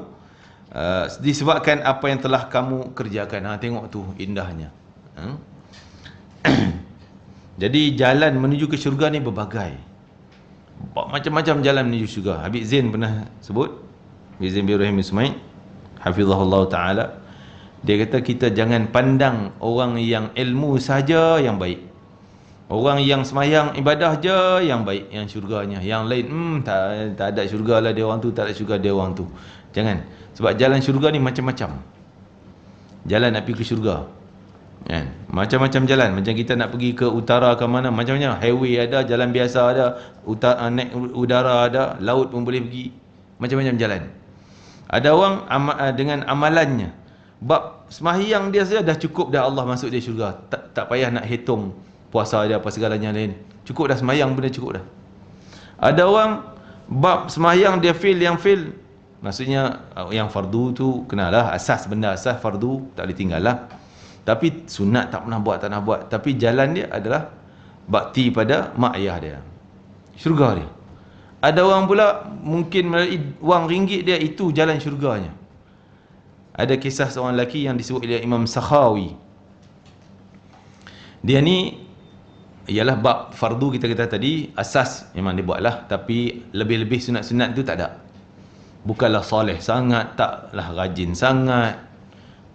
A: uh, disebabkan apa yang telah kamu kerjakan ha tengok tu indahnya hmm? jadi jalan menuju ke syurga ni berbagai macam-macam jalan menuju syurga Habib Zain pernah sebut Habib Zain bin Ibrahim bin Sumaid hafizahullah taala dia kata kita jangan pandang orang yang ilmu saja yang baik Orang yang semayang ibadah je yang baik, yang syurganya. Yang lain, hmm, tak, tak ada syurga lah dia orang tu, tak ada syurga dia orang tu. Jangan. Sebab jalan syurga ni macam-macam. Jalan nak pergi ke syurga. Kan? Macam-macam jalan. Macam kita nak pergi ke utara ke mana, macam-macam. Highway ada, jalan biasa ada, utara, ah, naik udara ada, laut pun boleh pergi. Macam-macam jalan. Ada orang am- ah, dengan amalannya. Bab semahyang dia saja dah cukup dah Allah masuk dia syurga. Tak, tak payah nak hitung puasa dia apa segalanya lain. Cukup dah semayang benda cukup dah. Ada orang bab semayang dia fail yang fail. Maksudnya ah, yang fardu tu kenalah asas benda asas fardu tak boleh tinggal lah. Tapi sunat tak pernah buat, tak pernah buat. Tapi jalan dia adalah bakti pada mak ayah dia. Syurga dia. Ada orang pula mungkin melalui wang ringgit dia itu jalan syurganya. Ada kisah seorang lelaki yang disebut oleh Imam Sakhawi. Dia ni ialah bab fardu kita kata tadi asas memang dia buatlah tapi lebih-lebih sunat-sunat tu tak ada bukanlah soleh sangat taklah rajin sangat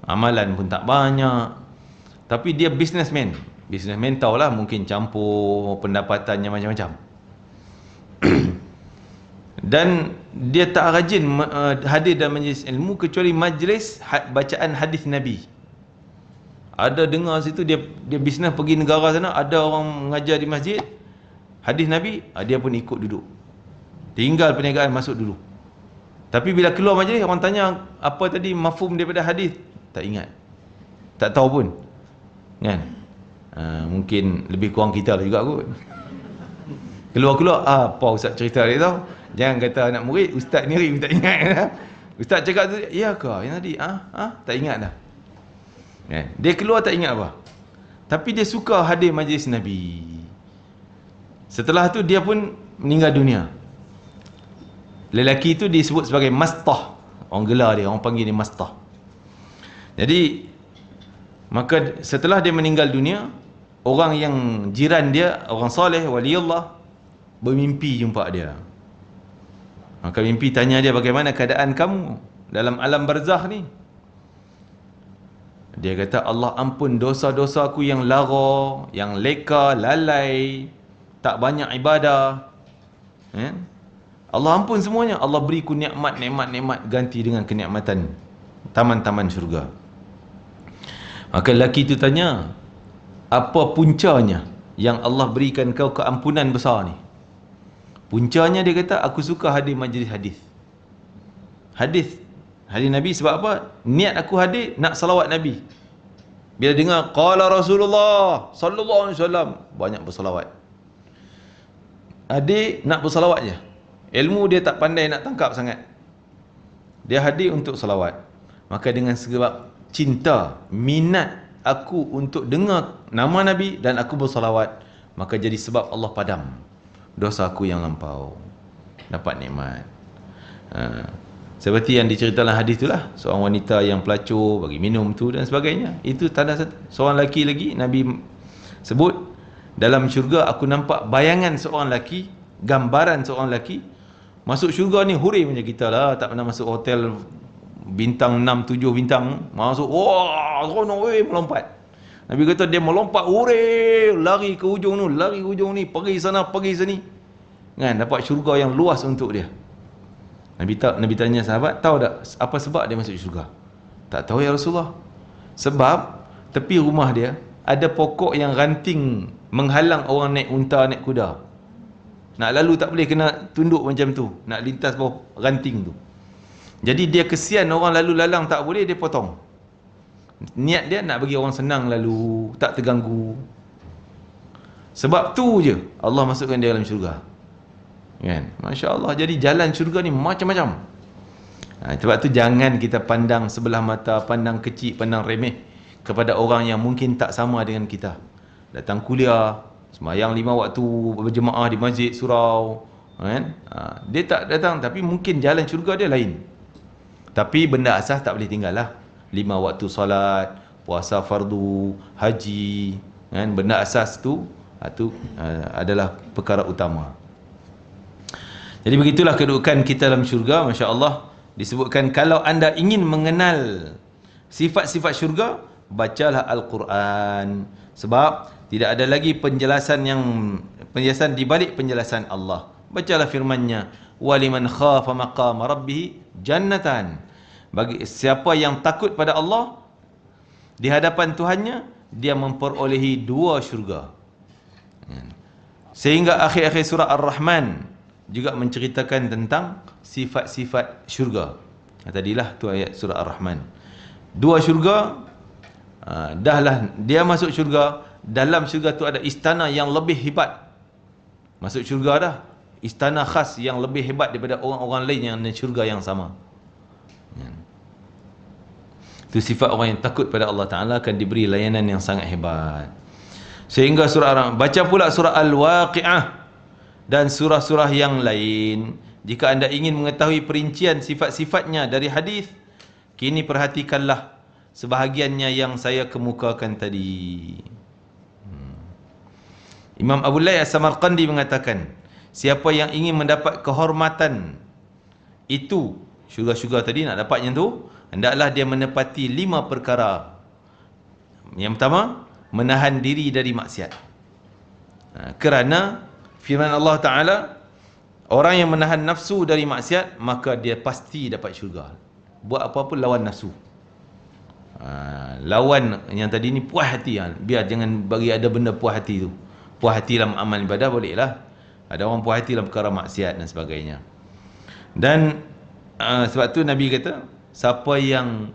A: amalan pun tak banyak tapi dia businessman businessman taulah mungkin campur pendapatannya macam-macam dan dia tak rajin uh, hadir dalam majlis ilmu kecuali majlis ha- bacaan hadis nabi ada dengar situ dia dia bisnes pergi negara sana ada orang mengajar di masjid hadis nabi ah, dia pun ikut duduk tinggal perniagaan masuk dulu tapi bila keluar majlis orang tanya apa tadi mafhum daripada hadis tak ingat tak tahu pun kan uh, mungkin lebih kurang kita lah juga kot keluar-keluar ah, apa ustaz cerita dia tahu jangan kata anak murid ustaz ni tak ingat ustaz cakap tu ya ke yang tadi ah ah tak ingat dah Eh, dia keluar tak ingat apa. Tapi dia suka hadir majlis Nabi. Setelah tu dia pun meninggal dunia. Lelaki itu disebut sebagai mastah. Orang gelar dia, orang panggil dia mastah. Jadi, maka setelah dia meninggal dunia, orang yang jiran dia, orang soleh, wali Allah, bermimpi jumpa dia. Maka mimpi tanya dia bagaimana keadaan kamu dalam alam barzah ni? Dia kata Allah ampun dosa-dosa aku yang lara, yang leka, lalai, tak banyak ibadah. Eh? Allah ampun semuanya. Allah beri ku nikmat, nikmat, nikmat ganti dengan kenikmatan taman-taman syurga. Maka lelaki itu tanya, apa puncanya yang Allah berikan kau keampunan besar ni? Puncanya dia kata, aku suka hadir majlis hadis. Hadis hadis Nabi sebab apa? Niat aku hadir nak salawat Nabi. Bila dengar qala Rasulullah sallallahu alaihi wasallam banyak bersalawat. Hadir nak berselawat je. Ilmu dia tak pandai nak tangkap sangat. Dia hadir untuk salawat. Maka dengan sebab cinta, minat aku untuk dengar nama Nabi dan aku bersalawat, maka jadi sebab Allah padam dosa aku yang lampau. Dapat nikmat. Ha. Seperti yang diceritakan hadis itulah Seorang wanita yang pelacur Bagi minum tu dan sebagainya Itu tanda satu Seorang lelaki lagi Nabi sebut Dalam syurga aku nampak bayangan seorang lelaki Gambaran seorang lelaki Masuk syurga ni hurri macam kita lah Tak pernah masuk hotel Bintang 6, 7 bintang Masuk Wah Seronok eh Melompat Nabi kata dia melompat Hurri Lari ke ujung tu Lari ke hujung ni Pergi sana Pergi sini Kan dapat syurga yang luas untuk dia Nabi tak Nabi tanya sahabat, tahu tak apa sebab dia masuk syurga? Tak tahu ya Rasulullah. Sebab tepi rumah dia ada pokok yang ranting menghalang orang naik unta, naik kuda. Nak lalu tak boleh kena tunduk macam tu, nak lintas bawah ranting tu. Jadi dia kesian orang lalu lalang tak boleh dia potong. Niat dia nak bagi orang senang lalu, tak terganggu. Sebab tu je Allah masukkan dia dalam syurga kan masya Allah jadi jalan syurga ni macam-macam ha, sebab tu jangan kita pandang sebelah mata pandang kecil pandang remeh kepada orang yang mungkin tak sama dengan kita datang kuliah semayang lima waktu berjemaah di masjid surau kan ha, dia tak datang tapi mungkin jalan syurga dia lain tapi benda asas tak boleh tinggal lah lima waktu solat puasa fardu haji kan benda asas tu itu ha, ha, adalah perkara utama jadi begitulah kedudukan kita dalam syurga, masya-Allah. Disebutkan kalau anda ingin mengenal sifat-sifat syurga, bacalah al-Quran. Sebab tidak ada lagi penjelasan yang penjelasan di balik penjelasan Allah. Bacalah firman-Nya, "Waliman khafa maqama rabbih jannatan." Bagi siapa yang takut pada Allah di hadapan Tuhannya, dia memperolehi dua syurga. Sehingga akhir-akhir surah Ar-Rahman, juga menceritakan tentang sifat-sifat syurga. Ha, tadilah tu ayat surah Ar-Rahman. Dua syurga, ha, dahlah dia masuk syurga, dalam syurga tu ada istana yang lebih hebat. Masuk syurga dah. Istana khas yang lebih hebat daripada orang-orang lain yang ada syurga yang sama. Itu ya. sifat orang yang takut pada Allah Ta'ala akan diberi layanan yang sangat hebat. Sehingga surah Ar-Rahman. Baca pula surah Al-Waqi'ah dan surah-surah yang lain. Jika anda ingin mengetahui perincian sifat-sifatnya dari hadis, kini perhatikanlah sebahagiannya yang saya kemukakan tadi. Hmm. Imam Abu Layy As-Samarqandi mengatakan, siapa yang ingin mendapat kehormatan itu, syurga-syurga tadi nak dapatnya tu, hendaklah dia menepati lima perkara. Yang pertama, menahan diri dari maksiat. Ha, kerana firman Allah Ta'ala orang yang menahan nafsu dari maksiat maka dia pasti dapat syurga buat apa pun lawan nafsu ha, lawan yang tadi ni puas hati kan? biar jangan bagi ada benda puas hati tu puas hati dalam amal ibadah bolehlah ada orang puas hati dalam perkara maksiat dan sebagainya dan uh, sebab tu Nabi kata siapa yang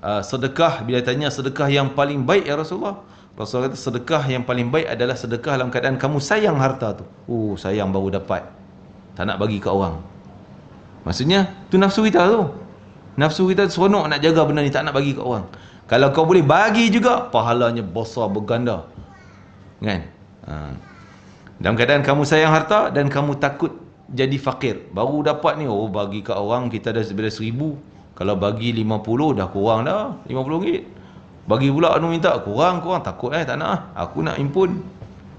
A: uh, sedekah bila tanya sedekah yang paling baik ya Rasulullah Rasulullah kata sedekah yang paling baik adalah sedekah dalam keadaan kamu sayang harta tu. Oh, sayang baru dapat. Tak nak bagi ke orang. Maksudnya, tu nafsu kita tu. Nafsu kita seronok nak jaga benda ni, tak nak bagi ke orang. Kalau kau boleh bagi juga, pahalanya besar berganda. Kan? Ha. Dalam keadaan kamu sayang harta dan kamu takut jadi fakir. Baru dapat ni, oh bagi ke orang kita dah sebelah seribu. Kalau bagi lima puluh, dah kurang dah. Lima puluh ringgit bagi pula anu minta kurang kurang takut eh tak nak ah aku nak impun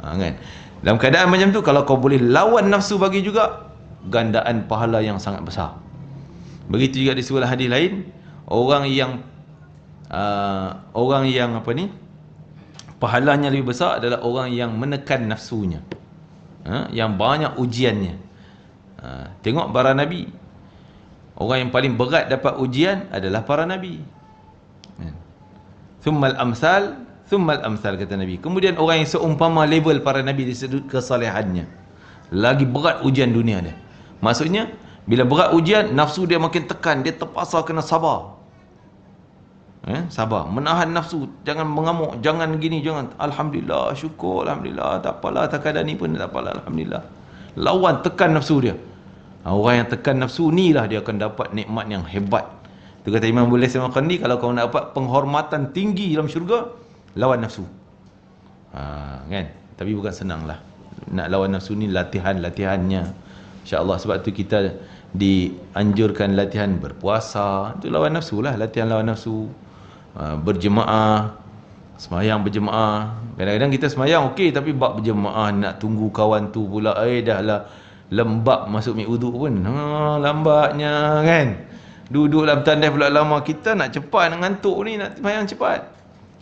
A: ha kan dalam keadaan macam tu kalau kau boleh lawan nafsu bagi juga gandaan pahala yang sangat besar begitu juga di sebelah hadis lain orang yang uh, orang yang apa ni pahalanya lebih besar adalah orang yang menekan nafsunya ha? yang banyak ujiannya ha? tengok para nabi orang yang paling berat dapat ujian adalah para nabi ثم الأمثال ثم amsal kata Nabi kemudian orang yang seumpama label para Nabi di sudut kesalehannya lagi berat ujian dunia dia maksudnya bila berat ujian nafsu dia makin tekan dia terpaksa kena sabar eh, sabar menahan nafsu jangan mengamuk jangan gini jangan Alhamdulillah syukur Alhamdulillah tak apalah tak ada ni pun tak apalah Alhamdulillah lawan tekan nafsu dia ha, orang yang tekan nafsu ni lah dia akan dapat nikmat yang hebat dia kata Imam boleh sama kandi kalau kau nak dapat penghormatan tinggi dalam syurga, lawan nafsu. Ha, kan? Tapi bukan senang lah. Nak lawan nafsu ni latihan-latihannya. InsyaAllah sebab tu kita dianjurkan latihan berpuasa. Itu lawan nafsu lah. Latihan lawan nafsu. Ha, berjemaah. Semayang berjemaah. Kadang-kadang kita semayang okey tapi bak berjemaah nak tunggu kawan tu pula. Eh dah lah lembab masuk mi wuduk pun. Ha, lambatnya kan. Duduk dalam tandas pula lama kita nak cepat nak ngantuk ni nak bayang cepat.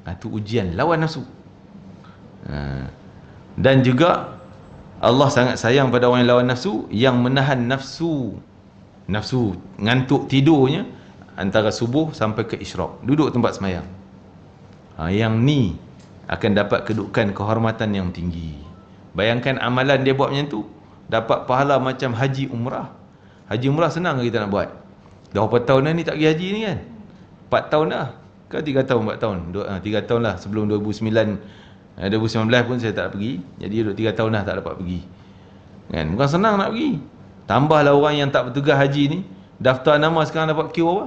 A: Ha, itu ujian lawan nafsu. Ha. Dan juga Allah sangat sayang pada orang yang lawan nafsu yang menahan nafsu nafsu ngantuk tidurnya antara subuh sampai ke isyrak duduk tempat semayang ha, yang ni akan dapat kedudukan kehormatan yang tinggi bayangkan amalan dia buat macam tu dapat pahala macam haji umrah haji umrah senang ke kita nak buat Dah berapa tahun dah ni tak pergi haji ni kan? 4 tahun dah. Kan 3 tahun, 4 tahun. 2, 3 ah, tahun lah sebelum 2009. 2019 eh, pun saya tak pergi. Jadi 3 tahun dah tak dapat pergi. Kan? Bukan senang nak pergi. Tambahlah orang yang tak bertugas haji ni. Daftar nama sekarang dapat queue apa?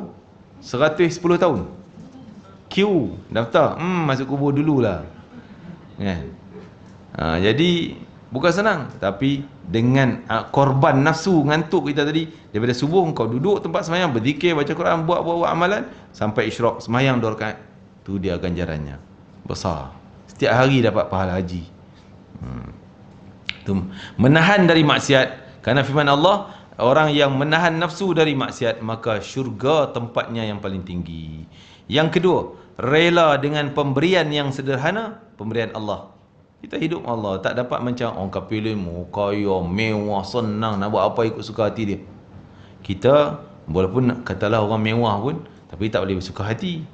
A: 110 tahun. Queue. Daftar. Hmm, masuk kubur dululah. Kan? Ha, jadi Bukan senang Tapi dengan uh, korban nafsu Ngantuk kita tadi Daripada subuh kau duduk tempat semayang berdikir baca Quran, buat-buat amalan Sampai isyrok semayang dua rakaat tu dia ganjarannya Besar Setiap hari dapat pahala haji hmm. Menahan dari maksiat Kerana firman Allah Orang yang menahan nafsu dari maksiat Maka syurga tempatnya yang paling tinggi Yang kedua Rela dengan pemberian yang sederhana Pemberian Allah kita hidup Allah tak dapat macam orang kapilin muka ya mewah senang nak buat apa ikut suka hati dia. Kita walaupun katalah orang mewah pun tapi tak boleh bersuka hati.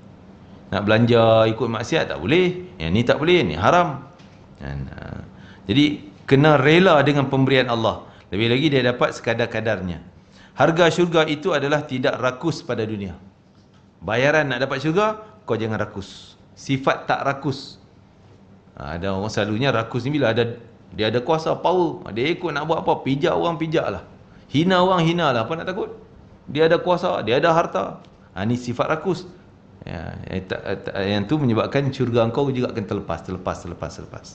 A: Nak belanja ikut maksiat tak boleh. Yang ni tak boleh, ni haram. Dan, uh, jadi kena rela dengan pemberian Allah. Lebih lagi dia dapat sekadar-kadarnya. Harga syurga itu adalah tidak rakus pada dunia. Bayaran nak dapat syurga, kau jangan rakus. Sifat tak rakus. Ha, ada orang selalunya rakus ni bila ada dia ada kuasa power dia ikut nak buat apa pijak orang pijak lah hina orang hina lah apa nak takut dia ada kuasa dia ada harta ha, ni sifat rakus ya, yang tu menyebabkan syurga engkau juga akan terlepas terlepas terlepas terlepas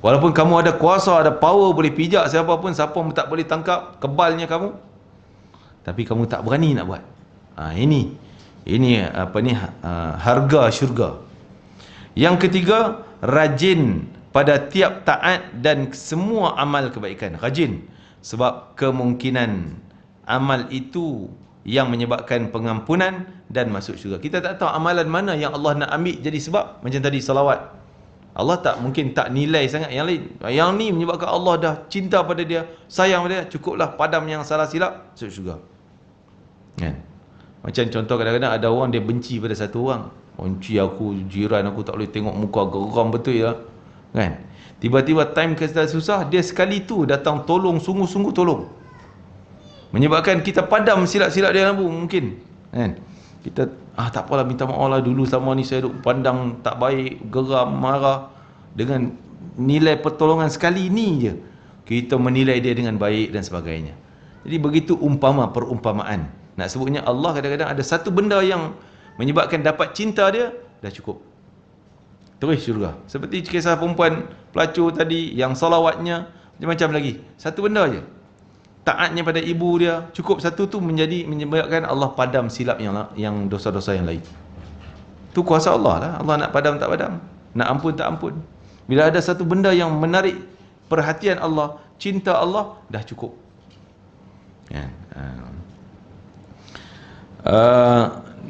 A: walaupun kamu ada kuasa ada power boleh pijak siapa pun siapa pun tak boleh tangkap kebalnya kamu tapi kamu tak berani nak buat ha, ini ini apa ni ha, harga syurga yang ketiga, rajin pada tiap taat dan semua amal kebaikan rajin sebab kemungkinan amal itu yang menyebabkan pengampunan dan masuk syurga kita tak tahu amalan mana yang Allah nak ambil jadi sebab macam tadi salawat Allah tak mungkin tak nilai sangat yang lain yang ni menyebabkan Allah dah cinta pada dia sayang pada dia cukuplah padam yang salah silap masuk syurga kan macam contoh kadang-kadang ada orang dia benci pada satu orang Kunci aku jiran aku tak boleh tengok muka geram betul ya. Kan? Tiba-tiba time kita susah, dia sekali tu datang tolong sungguh-sungguh tolong. Menyebabkan kita padam silap-silap dia lampu mungkin. Kan? Kita ah tak apalah minta maaf lah dulu sama ni saya duk pandang tak baik, geram, marah dengan nilai pertolongan sekali ni je. Kita menilai dia dengan baik dan sebagainya. Jadi begitu umpama perumpamaan. Nak sebutnya Allah kadang-kadang ada satu benda yang menyebabkan dapat cinta dia dah cukup terus syurga seperti kisah perempuan pelacur tadi yang salawatnya macam-macam lagi satu benda je taatnya pada ibu dia cukup satu tu menjadi menyebabkan Allah padam silap yang yang dosa-dosa yang lain tu kuasa Allah lah Allah nak padam tak padam nak ampun tak ampun bila ada satu benda yang menarik perhatian Allah cinta Allah dah cukup kan? ah. Ah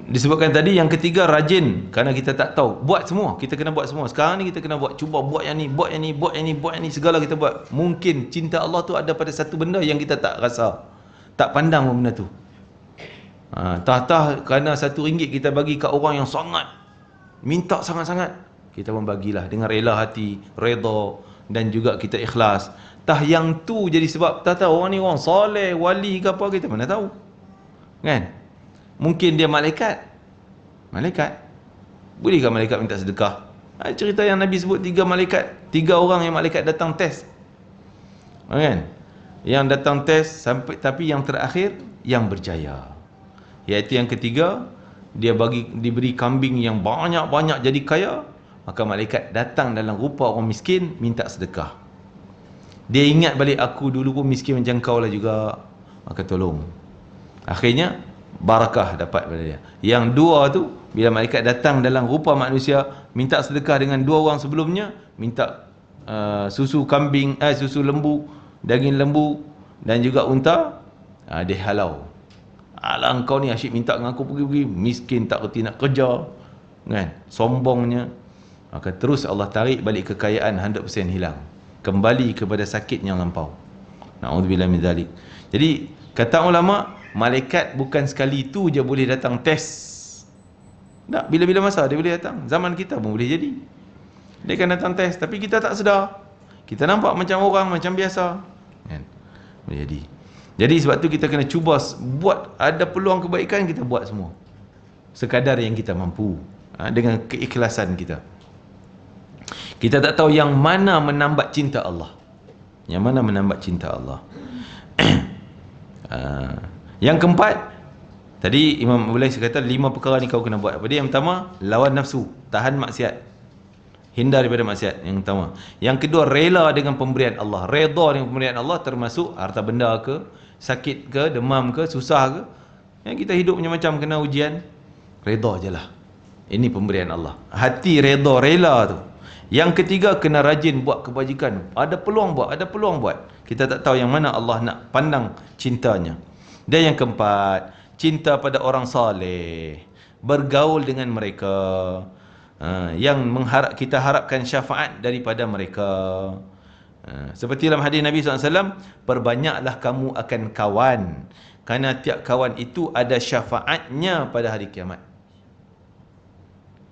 A: disebutkan tadi yang ketiga rajin kerana kita tak tahu buat semua kita kena buat semua sekarang ni kita kena buat cuba buat yang ni buat yang ni buat yang ni buat yang ni segala kita buat mungkin cinta Allah tu ada pada satu benda yang kita tak rasa tak pandang pun benda tu ha, tah-tah kerana satu ringgit kita bagi kat orang yang sangat minta sangat-sangat kita pun bagilah dengan rela hati reda dan juga kita ikhlas tah yang tu jadi sebab tah-tah orang ni orang soleh wali ke apa kita mana tahu kan Mungkin dia malaikat. Malaikat. Bolehkah malaikat minta sedekah? Ha, cerita yang Nabi sebut tiga malaikat. Tiga orang yang malaikat datang test. Kan? Yang datang test sampai tapi yang terakhir yang berjaya. Iaitu yang ketiga, dia bagi diberi kambing yang banyak-banyak jadi kaya. Maka malaikat datang dalam rupa orang miskin minta sedekah. Dia ingat balik aku dulu pun miskin macam kau lah juga. Maka tolong. Akhirnya barakah dapat pada dia. Yang dua tu bila malaikat datang dalam rupa manusia minta sedekah dengan dua orang sebelumnya, minta uh, susu kambing, eh susu lembu, daging lembu dan juga unta, uh, dia halau. Alah kau ni asyik minta dengan aku pergi-pergi, miskin tak reti nak kerja. Kan? Sombongnya. Maka terus Allah tarik balik kekayaan 100% hilang. Kembali kepada sakit yang lampau. Nauzubillah min zalik. Jadi kata ulama Malaikat bukan sekali itu je boleh datang test. Tak, bila-bila masa dia boleh datang. Zaman kita pun boleh jadi. Dia akan datang test. Tapi kita tak sedar. Kita nampak macam orang, macam biasa. Kan? Boleh jadi. Jadi sebab tu kita kena cuba buat ada peluang kebaikan, kita buat semua. Sekadar yang kita mampu. Ha? Dengan keikhlasan kita. Kita tak tahu yang mana menambat cinta Allah. Yang mana menambat cinta Allah. Haa. Ah. Yang keempat Tadi Imam Abu Lais kata lima perkara ni kau kena buat. Apa dia? Yang pertama, lawan nafsu, tahan maksiat. Hindar daripada maksiat yang pertama. Yang kedua, rela dengan pemberian Allah. Redha dengan pemberian Allah termasuk harta benda ke, sakit ke, demam ke, susah ke. Yang kita hidup macam-macam kena ujian, redha lah. Ini pemberian Allah. Hati redha, rela tu. Yang ketiga, kena rajin buat kebajikan. Ada peluang buat, ada peluang buat. Kita tak tahu yang mana Allah nak pandang cintanya. Dan yang keempat, cinta pada orang saleh. Bergaul dengan mereka. Ha, yang mengharap kita harapkan syafaat daripada mereka. Ha, seperti dalam hadis Nabi SAW, perbanyaklah kamu akan kawan. Kerana tiap kawan itu ada syafaatnya pada hari kiamat.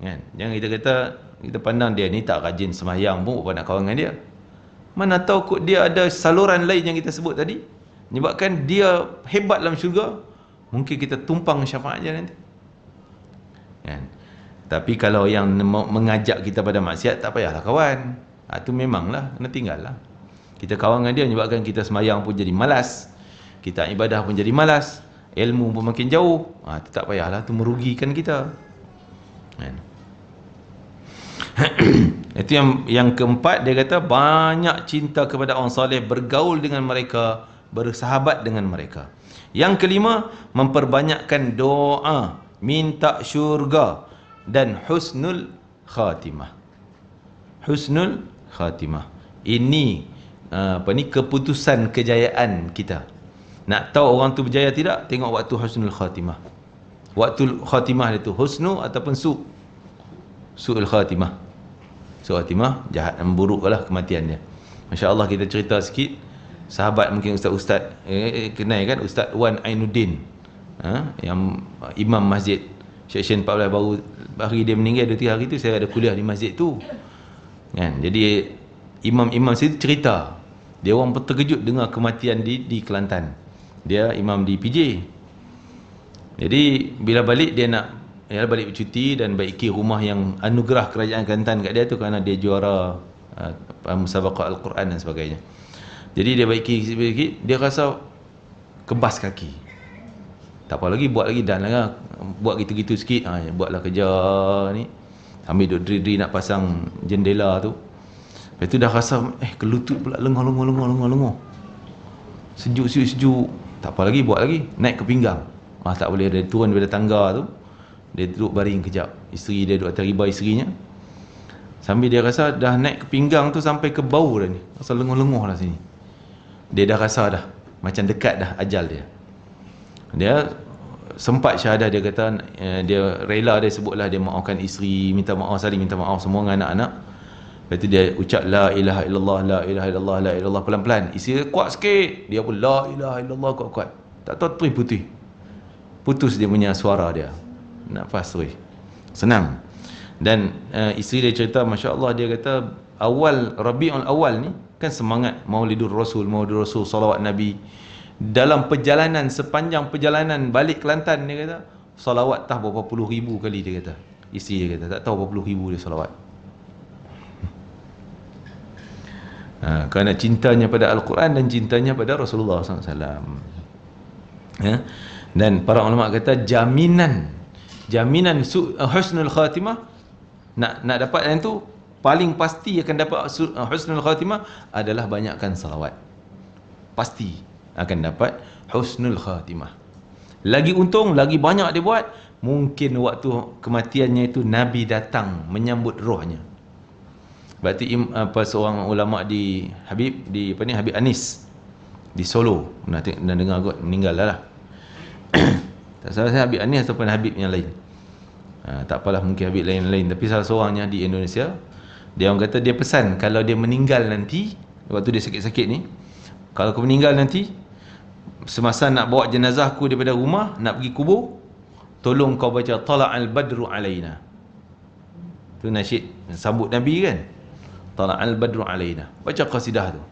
A: Kan? Yang kita kata, kita pandang dia ni tak rajin semayang pun, pun nak kawan dengan dia. Mana tahu kot dia ada saluran lain yang kita sebut tadi. Menyebabkan dia hebat dalam syurga Mungkin kita tumpang syafaatnya nanti kan? Tapi kalau yang mengajak kita pada maksiat Tak payahlah kawan Itu ah, ha, memanglah Kena tinggallah Kita kawan dengan dia Menyebabkan kita semayang pun jadi malas Kita ibadah pun jadi malas Ilmu pun makin jauh ha, ah, Itu tak payahlah Itu merugikan kita kan? Itu yang yang keempat Dia kata banyak cinta kepada orang soleh Bergaul dengan Mereka bersahabat dengan mereka. Yang kelima, memperbanyakkan doa, minta syurga dan husnul khatimah. Husnul khatimah. Ini uh, apa ni keputusan kejayaan kita. Nak tahu orang tu berjaya tidak? Tengok waktu husnul khatimah. Waktu khatimah itu husnu ataupun su. Suul khatimah. Suul khatimah jahat dan buruklah kematiannya. Masya-Allah kita cerita sikit sahabat mungkin ustaz-ustaz eh, eh, kenal kan ustaz Wan Ainuddin ha? yang uh, imam masjid Seksyen 14 baru hari dia meninggal 2-3 hari tu saya ada kuliah di masjid tu kan jadi imam-imam saya tu cerita dia orang pun terkejut dengar kematian di di Kelantan dia imam di PJ jadi bila balik dia nak dia balik bercuti dan baiki rumah yang anugerah kerajaan Kelantan kat dia tu kerana dia juara uh, musabaqah Al-Quran dan sebagainya jadi dia baiki sikit-sikit, dia rasa kebas kaki. Tak apa lagi, buat lagi dan lah. Buat gitu-gitu sikit, ha, buatlah kerja ni. Ambil duduk diri-diri nak pasang jendela tu. Lepas tu dah rasa, eh kelutut pula, lengah lengah lengah lengah lengah Sejuk sejuk sejuk. Tak apa lagi, buat lagi. Naik ke pinggang. Ha, tak boleh, dia turun daripada tangga tu. Dia duduk baring kejap. Isteri dia duduk atas isterinya. Sambil dia rasa dah naik ke pinggang tu sampai ke bau dah ni. Rasa lengoh-lengoh lah sini dia dah rasa dah macam dekat dah ajal dia dia sempat syahadah dia kata eh, dia rela dia sebutlah dia maafkan isteri minta maaf saling minta maaf semua dengan anak-anak lepas tu dia ucap la ilaha illallah la ilaha illallah la ilallah pelan-pelan isteri dia kuat sikit dia pun la ilaha illallah kuat-kuat tak tahu putih putih putus dia punya suara dia nafas terus senang dan uh, isteri dia cerita masya-Allah dia kata awal Rabiul Awal ni kan semangat maulidur rasul maulidur rasul salawat nabi dalam perjalanan sepanjang perjalanan balik Kelantan dia kata salawat tah berapa puluh ribu kali dia kata isteri dia kata tak tahu berapa puluh ribu dia salawat ha, kerana cintanya pada Al-Quran dan cintanya pada Rasulullah SAW ya? dan para ulama kata jaminan jaminan husnul khatimah nak nak dapat yang tu paling pasti akan dapat eh, husnul khatimah adalah banyakkan salawat. Pasti akan dapat husnul khatimah. Lagi untung, lagi banyak dia buat, mungkin waktu kematiannya itu Nabi datang menyambut rohnya. Berarti apa seorang ulama di Habib di apa ni Habib Anis di Solo nanti dan dengar kot meninggal dah lah. tak salah saya Habib Anis ataupun Habib yang lain. Ha, tak apalah mungkin Habib lain-lain tapi salah seorangnya di Indonesia dia orang kata dia pesan kalau dia meninggal nanti waktu dia sakit-sakit ni kalau aku meninggal nanti semasa nak bawa jenazah aku daripada rumah nak pergi kubur tolong kau baca tala'al badru alaina tu nasyid sambut Nabi kan tala'al badru alaina baca qasidah tu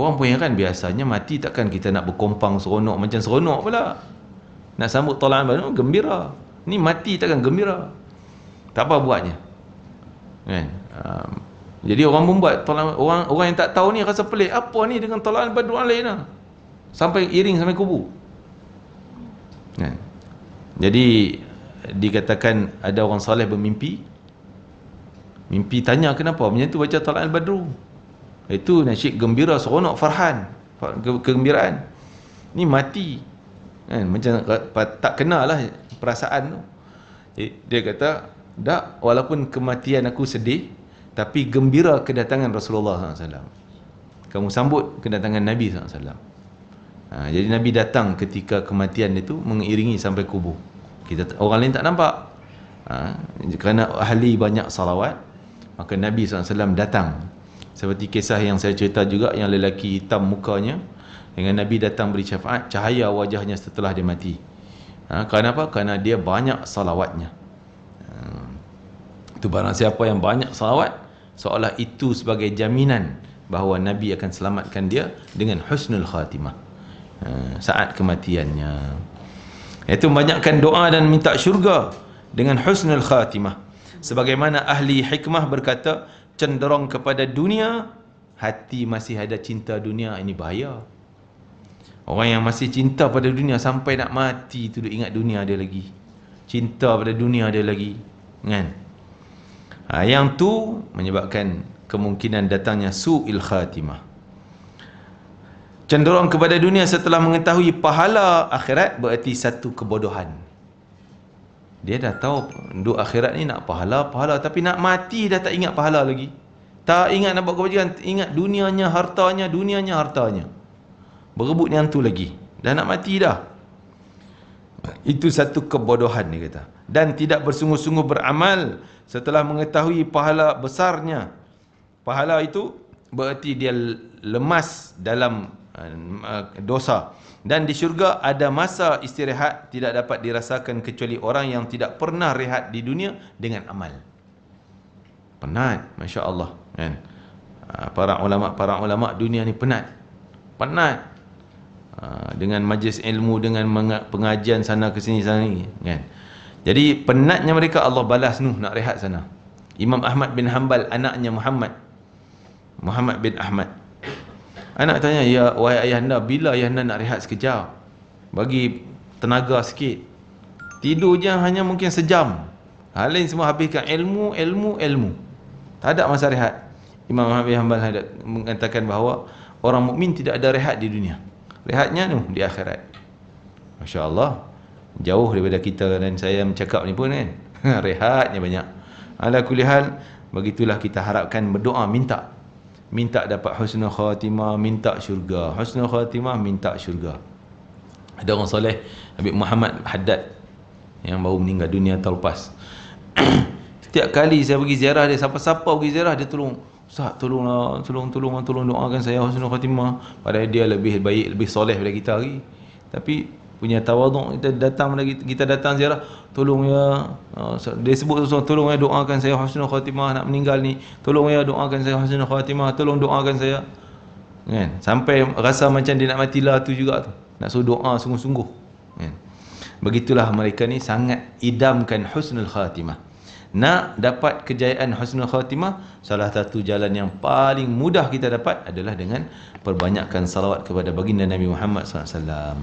A: orang pun kan biasanya mati takkan kita nak berkompang seronok macam seronok pula nak sambut tala'al badru gembira ni mati takkan gembira tak apa buatnya kan Um, jadi orang membuat orang orang yang tak tahu ni rasa pelik apa ni dengan talaan badu alaina lah? sampai iring sampai kubur ya. jadi dikatakan ada orang soleh bermimpi mimpi tanya kenapa macam tu baca talaan badu itu nasyik gembira seronok farhan kegembiraan ni mati kan macam tak kenal lah perasaan tu dia kata tak walaupun kematian aku sedih tapi gembira kedatangan Rasulullah SAW kamu sambut kedatangan Nabi SAW ha, jadi Nabi datang ketika kematian itu mengiringi sampai kubur kita orang lain tak nampak ha, kerana ahli banyak salawat maka Nabi SAW datang seperti kisah yang saya cerita juga yang lelaki hitam mukanya dengan Nabi datang beri syafaat cahaya wajahnya setelah dia mati ha, kerana apa? kerana dia banyak salawatnya itu ha, barang siapa yang banyak salawat seolah itu sebagai jaminan bahawa Nabi akan selamatkan dia dengan husnul khatimah ha, saat kematiannya iaitu banyakkan doa dan minta syurga dengan husnul khatimah sebagaimana ahli hikmah berkata cenderung kepada dunia hati masih ada cinta dunia ini bahaya orang yang masih cinta pada dunia sampai nak mati tu ingat dunia dia lagi cinta pada dunia dia lagi kan Ha, yang tu menyebabkan kemungkinan datangnya su'il khatimah. Cenderung kepada dunia setelah mengetahui pahala akhirat bererti satu kebodohan. Dia dah tahu duk akhirat ni nak pahala, pahala tapi nak mati dah tak ingat pahala lagi. Tak ingat nak buat kebajikan, ingat dunianya, hartanya, dunianya, hartanya. Berebut yang tu lagi. Dah nak mati dah. Itu satu kebodohan dia kata dan tidak bersungguh-sungguh beramal setelah mengetahui pahala besarnya. Pahala itu bererti dia lemas dalam uh, uh, dosa. Dan di syurga ada masa istirahat tidak dapat dirasakan kecuali orang yang tidak pernah rehat di dunia dengan amal. Penat, Masya Allah. Kan? Uh, para ulama para ulama dunia ni penat. Penat. Dengan majlis ilmu, dengan pengajian sana ke sini, sana ni. Kan? Jadi penatnya mereka Allah balas Nuh nak rehat sana. Imam Ahmad bin Hanbal anaknya Muhammad. Muhammad bin Ahmad. Anak tanya, "Ya wahai anda bila anda nak rehat sekejap? Bagi tenaga sikit." Tidur je hanya mungkin sejam. Hal lain semua habiskan ilmu, ilmu, ilmu. Tak ada masa rehat. Imam Ahmad bin Hanbal mengatakan bahawa orang mukmin tidak ada rehat di dunia. Rehatnya tu di akhirat. Masya-Allah jauh daripada kita dan saya mencakap ni pun kan rehatnya banyak ala kulihal begitulah kita harapkan berdoa minta minta dapat husnul khatimah minta syurga husnul khatimah minta syurga ada orang soleh Habib Muhammad Haddad yang baru meninggal dunia tahun lepas setiap kali saya pergi ziarah dia siapa-siapa pergi ziarah dia tolong Ustaz tolonglah tolong tolong tolong doakan saya husnul khatimah padahal dia lebih baik lebih soleh daripada kita lagi. tapi punya tawaduk kita datang lagi kita datang ziarah tolong ya ha, dia sebut tu tolong ya doakan saya husnul khatimah nak meninggal ni tolong ya doakan saya husnul khatimah tolong doakan saya kan sampai rasa macam dia nak mati lah tu juga tu nak suruh doa sungguh-sungguh kan begitulah mereka ni sangat idamkan husnul khatimah nak dapat kejayaan husnul khatimah salah satu jalan yang paling mudah kita dapat adalah dengan perbanyakkan salawat kepada baginda Nabi Muhammad sallallahu alaihi wasallam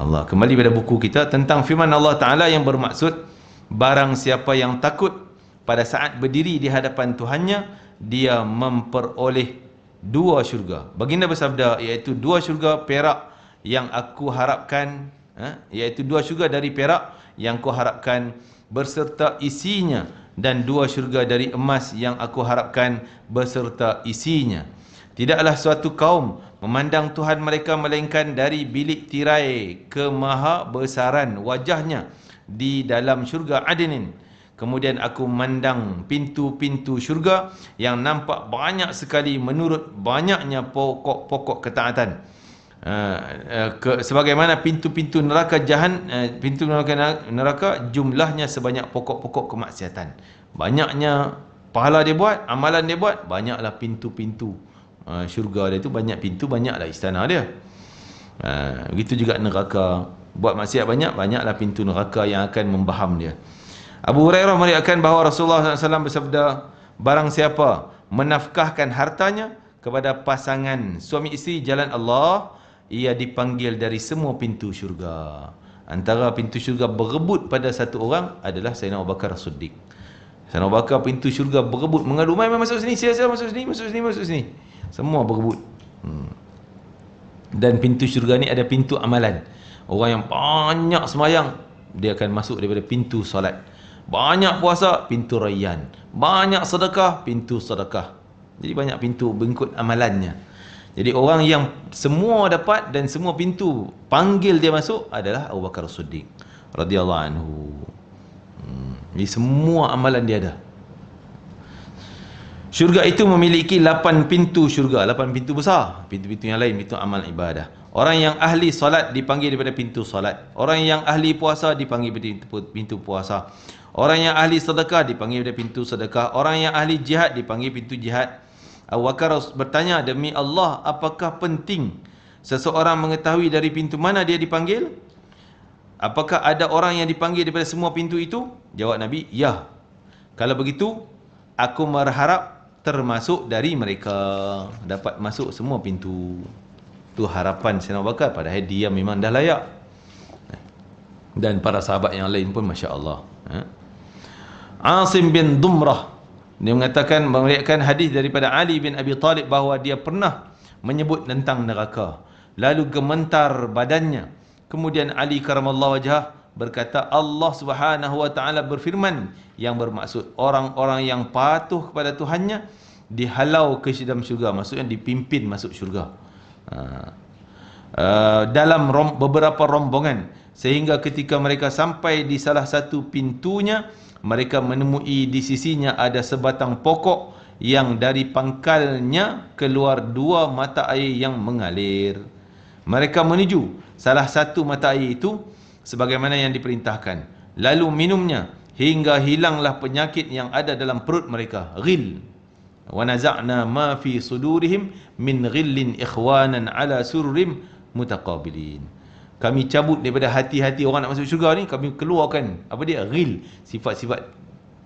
A: Allah kembali pada buku kita tentang firman Allah Taala yang bermaksud barang siapa yang takut pada saat berdiri di hadapan Tuhannya dia memperoleh dua syurga. Baginda bersabda iaitu dua syurga perak yang aku harapkan eh, iaitu dua syurga dari perak yang aku harapkan berserta isinya dan dua syurga dari emas yang aku harapkan berserta isinya. Tidaklah suatu kaum memandang Tuhan mereka melainkan dari bilik tirai ke maha besaran wajahnya di dalam syurga Adenin. Kemudian aku mandang pintu-pintu syurga yang nampak banyak sekali menurut banyaknya pokok-pokok ketaatan. Uh, ke, sebagaimana pintu-pintu neraka jahan, uh, pintu neraka, neraka jumlahnya sebanyak pokok-pokok kemaksiatan. Banyaknya pahala dia buat, amalan dia buat, banyaklah pintu-pintu. Ah, syurga dia tu banyak pintu banyaklah istana dia ah, begitu juga neraka buat maksiat banyak banyaklah pintu neraka yang akan membaham dia Abu Hurairah meriakan bahawa Rasulullah SAW bersabda barang siapa menafkahkan hartanya kepada pasangan suami isteri jalan Allah ia dipanggil dari semua pintu syurga antara pintu syurga berebut pada satu orang adalah Sayyidina Abu Bakar Siddiq Sayyidina Abu Bakar pintu syurga berebut mengadu mai masuk sini siapa masuk sini masuk sini masuk sini semua berebut. Hmm. Dan pintu syurga ni ada pintu amalan. Orang yang banyak semayang, dia akan masuk daripada pintu solat. Banyak puasa, pintu rayyan. Banyak sedekah, pintu sedekah. Jadi banyak pintu bengkut amalannya. Jadi orang yang semua dapat dan semua pintu panggil dia masuk adalah Abu Bakar Siddiq radhiyallahu anhu. Hmm. Jadi semua amalan dia ada. Syurga itu memiliki lapan pintu syurga, lapan pintu besar. Pintu-pintu yang lain itu amal ibadah. Orang yang ahli solat dipanggil daripada pintu solat. Orang yang ahli puasa dipanggil daripada pintu puasa. Orang yang ahli sedekah dipanggil daripada pintu sedekah. Orang yang ahli jihad dipanggil pintu jihad. Abu Bakar bertanya demi Allah apakah penting seseorang mengetahui dari pintu mana dia dipanggil? Apakah ada orang yang dipanggil daripada semua pintu itu? Jawab Nabi, ya. Kalau begitu, aku berharap termasuk dari mereka dapat masuk semua pintu tu harapan Sayyidina Bakar pada dia memang dah layak dan para sahabat yang lain pun masya-Allah ha? Asim bin Dumrah dia mengatakan meriwayatkan hadis daripada Ali bin Abi Talib bahawa dia pernah menyebut tentang neraka lalu gemetar badannya kemudian Ali karamallahu wajhahu berkata Allah Subhanahu wa taala berfirman yang bermaksud orang-orang yang patuh kepada Tuhannya dihalau ke dalam syurga maksudnya dipimpin masuk syurga. Ha. Uh, dalam rom, beberapa rombongan sehingga ketika mereka sampai di salah satu pintunya mereka menemui di sisinya ada sebatang pokok yang dari pangkalnya keluar dua mata air yang mengalir mereka menuju salah satu mata air itu sebagaimana yang diperintahkan lalu minumnya hingga hilanglah penyakit yang ada dalam perut mereka ghil wa naza'na ma fi sudurihim min ghillin ikhwanan ala surrim mutaqabilin kami cabut daripada hati-hati orang nak masuk syurga ni kami keluarkan apa dia ghil sifat-sifat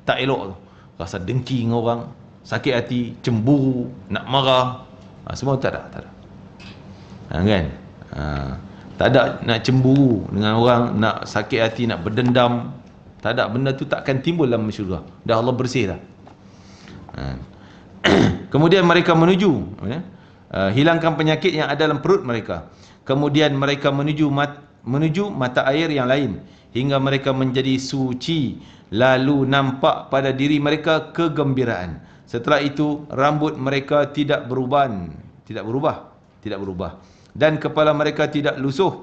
A: tak elok tu rasa dengki dengan orang sakit hati cemburu nak marah ha, semua tak ada tak ada ha, kan ha. Tak ada nak cemburu dengan orang, nak sakit hati, nak berdendam. Tak ada benda tu takkan timbul dalam syurga. Dah Allah bersih dah. Ha. Kemudian mereka menuju. Ya? Uh, hilangkan penyakit yang ada dalam perut mereka. Kemudian mereka menuju mat, menuju mata air yang lain. Hingga mereka menjadi suci. Lalu nampak pada diri mereka kegembiraan. Setelah itu, rambut mereka Tidak berubah. Tidak berubah. Tidak berubah dan kepala mereka tidak lusuh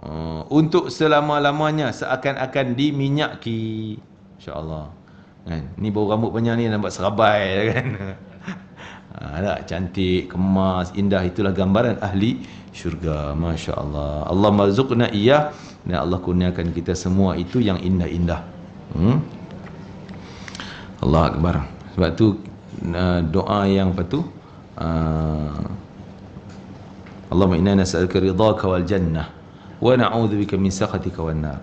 A: ah, untuk selama-lamanya seakan-akan diminyaki insyaallah kan ni bau rambut banyak ni nampak serabai kan ha, ah, tak? cantik kemas indah itulah gambaran ahli syurga masya Allah Allah marzuqna iya, dan Allah kurniakan kita semua itu yang indah-indah hmm? Allah akbar sebab tu ah, doa yang patu uh, Allahumma inna nas'aluka ridhaka wal jannah wa na'udzubika min sakhatika wan nar.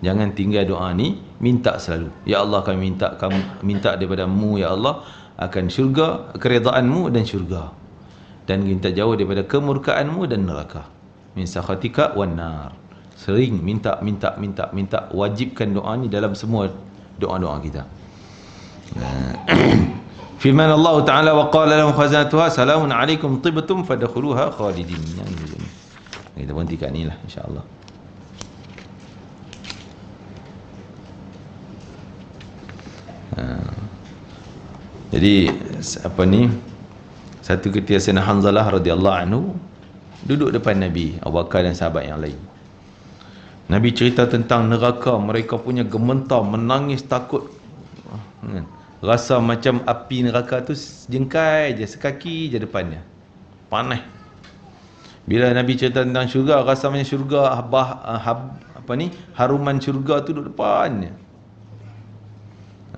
A: Jangan tinggal doa ni, minta selalu. Ya Allah kami minta kamu minta daripada-Mu ya Allah akan syurga, keridaan-Mu dan syurga. Dan minta jauh daripada kemurkaan-Mu dan neraka. Min sakhatika wan nar. Sering minta minta minta minta wajibkan doa ni dalam semua doa-doa kita. Nah. Firman Allah Taala wa qala lahum khazanatuha salamun alaikum tibtum fadkhuluha khalidin. Yang ini. Ini kita berhenti kat inilah insya-Allah. Ha. Jadi apa ni? Satu ketika Sayyidina Hanzalah radhiyallahu anhu duduk depan Nabi Abu Bakar dan sahabat yang lain. Nabi cerita tentang neraka mereka punya gementar menangis takut. Ha. Kan? rasa macam api neraka tu jengkai je sekaki je depannya panas bila nabi cerita tentang syurga rasa macam syurga bah, ah, hab, apa ni haruman syurga tu duduk depannya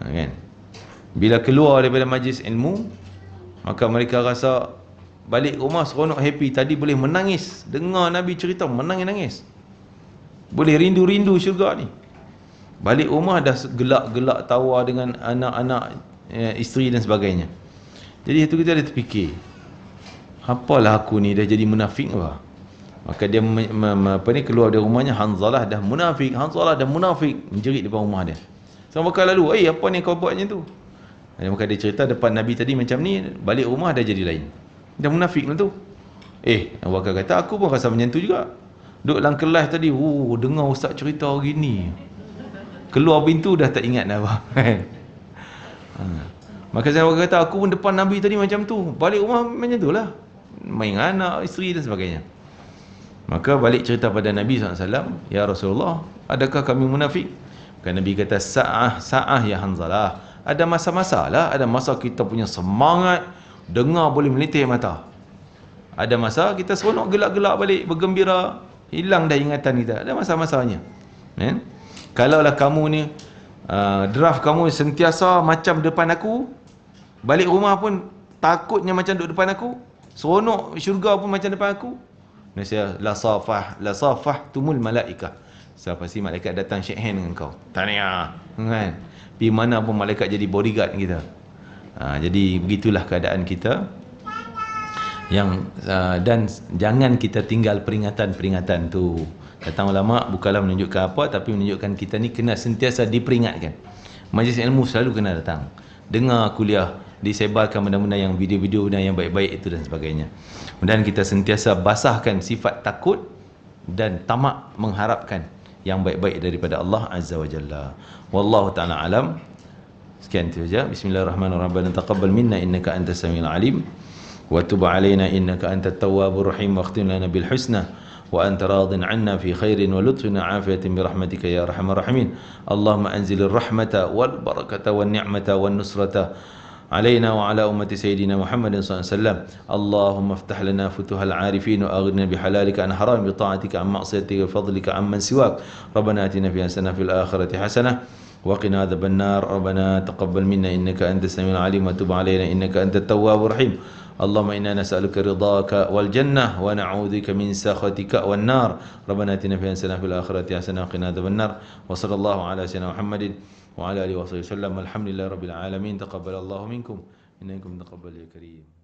A: ha, kan bila keluar daripada majlis ilmu maka mereka rasa balik rumah seronok happy tadi boleh menangis dengar nabi cerita menangis-nangis boleh rindu-rindu syurga ni Balik rumah dah gelak-gelak tawa dengan anak-anak, eh, isteri dan sebagainya. Jadi itu kita ada terfikir. Apalah aku ni dah jadi munafik apa? Maka dia apa ni keluar dari rumahnya Hanzalah dah munafik, Hanzalah dah munafik, menjerit depan rumah dia. Sama kali lalu, "Eh, apa ni kau buat macam tu?" Jadi maka dia cerita depan Nabi tadi macam ni, balik rumah dah jadi lain. Dah munafik tu. Eh, Abu Bakar kata, "Aku pun rasa macam juga." Duduk dalam kelas tadi, "Uh, dengar ustaz cerita gini." keluar pintu dah tak ingat dah abang kan? ha. maka saya kata aku pun depan Nabi tadi macam tu balik rumah macam tu lah main anak, isteri dan sebagainya maka balik cerita pada Nabi SAW Ya Rasulullah adakah kami munafik Kan Nabi kata sa'ah sa'ah ya hanzalah ada masa-masa lah ada masa kita punya semangat dengar boleh melitih mata ada masa kita seronok gelak-gelak balik bergembira hilang dah ingatan kita ada masa-masanya eh? kalaulah kamu ni uh, draft kamu sentiasa macam depan aku balik rumah pun takutnya macam duduk depan aku seronok syurga pun macam depan aku nasiha la safah la safah tumul malaika siapa si malaikat datang shake hand dengan kau tanya kan di mana pun malaikat jadi bodyguard kita ha, jadi begitulah keadaan kita yang uh, dan jangan kita tinggal peringatan-peringatan tu Datang ulama bukanlah menunjukkan apa tapi menunjukkan kita ni kena sentiasa diperingatkan. Majlis ilmu selalu kena datang. Dengar kuliah, disebarkan benda-benda yang video-video benda yang baik-baik itu dan sebagainya. Kemudian kita sentiasa basahkan sifat takut dan tamak mengharapkan yang baik-baik daripada Allah Azza wa Jalla. Wallahu taala alam. Sekian itu saja. Bismillahirrahmanirrahim. Rabbana taqabbal minna innaka antas samiul alim. Wa tub alaina innaka antat tawwabur rahim. Waqtina lana bil husna. وأنت راض عنا في خير ولطف وعافية برحمتك يا أرحم الراحمين اللهم أنزل الرحمة والبركة والنعمة والنصرة علينا وعلى أمة سيدنا محمد صلى الله عليه وسلم اللهم افتح لنا فتوح العارفين وأغننا بحلالك عن حرام بطاعتك عن معصيتك وفضلك عن من سواك ربنا آتنا في حسنة في الآخرة حسنة وقنا عذاب النار ربنا تقبل منا إنك أنت السميع العليم وتب علينا إنك أنت التواب الرحيم اللهم إنا نسألك رضاك والجنة ونعوذك من سخطك والنار ربنا آتنا في حسنة في الآخرة حسنة وقنا عذاب النار وصلى الله على سيدنا محمد وعلى آله وصحبه وسلم الحمد لله رب العالمين تقبل الله منكم إنكم تقبل يا كريم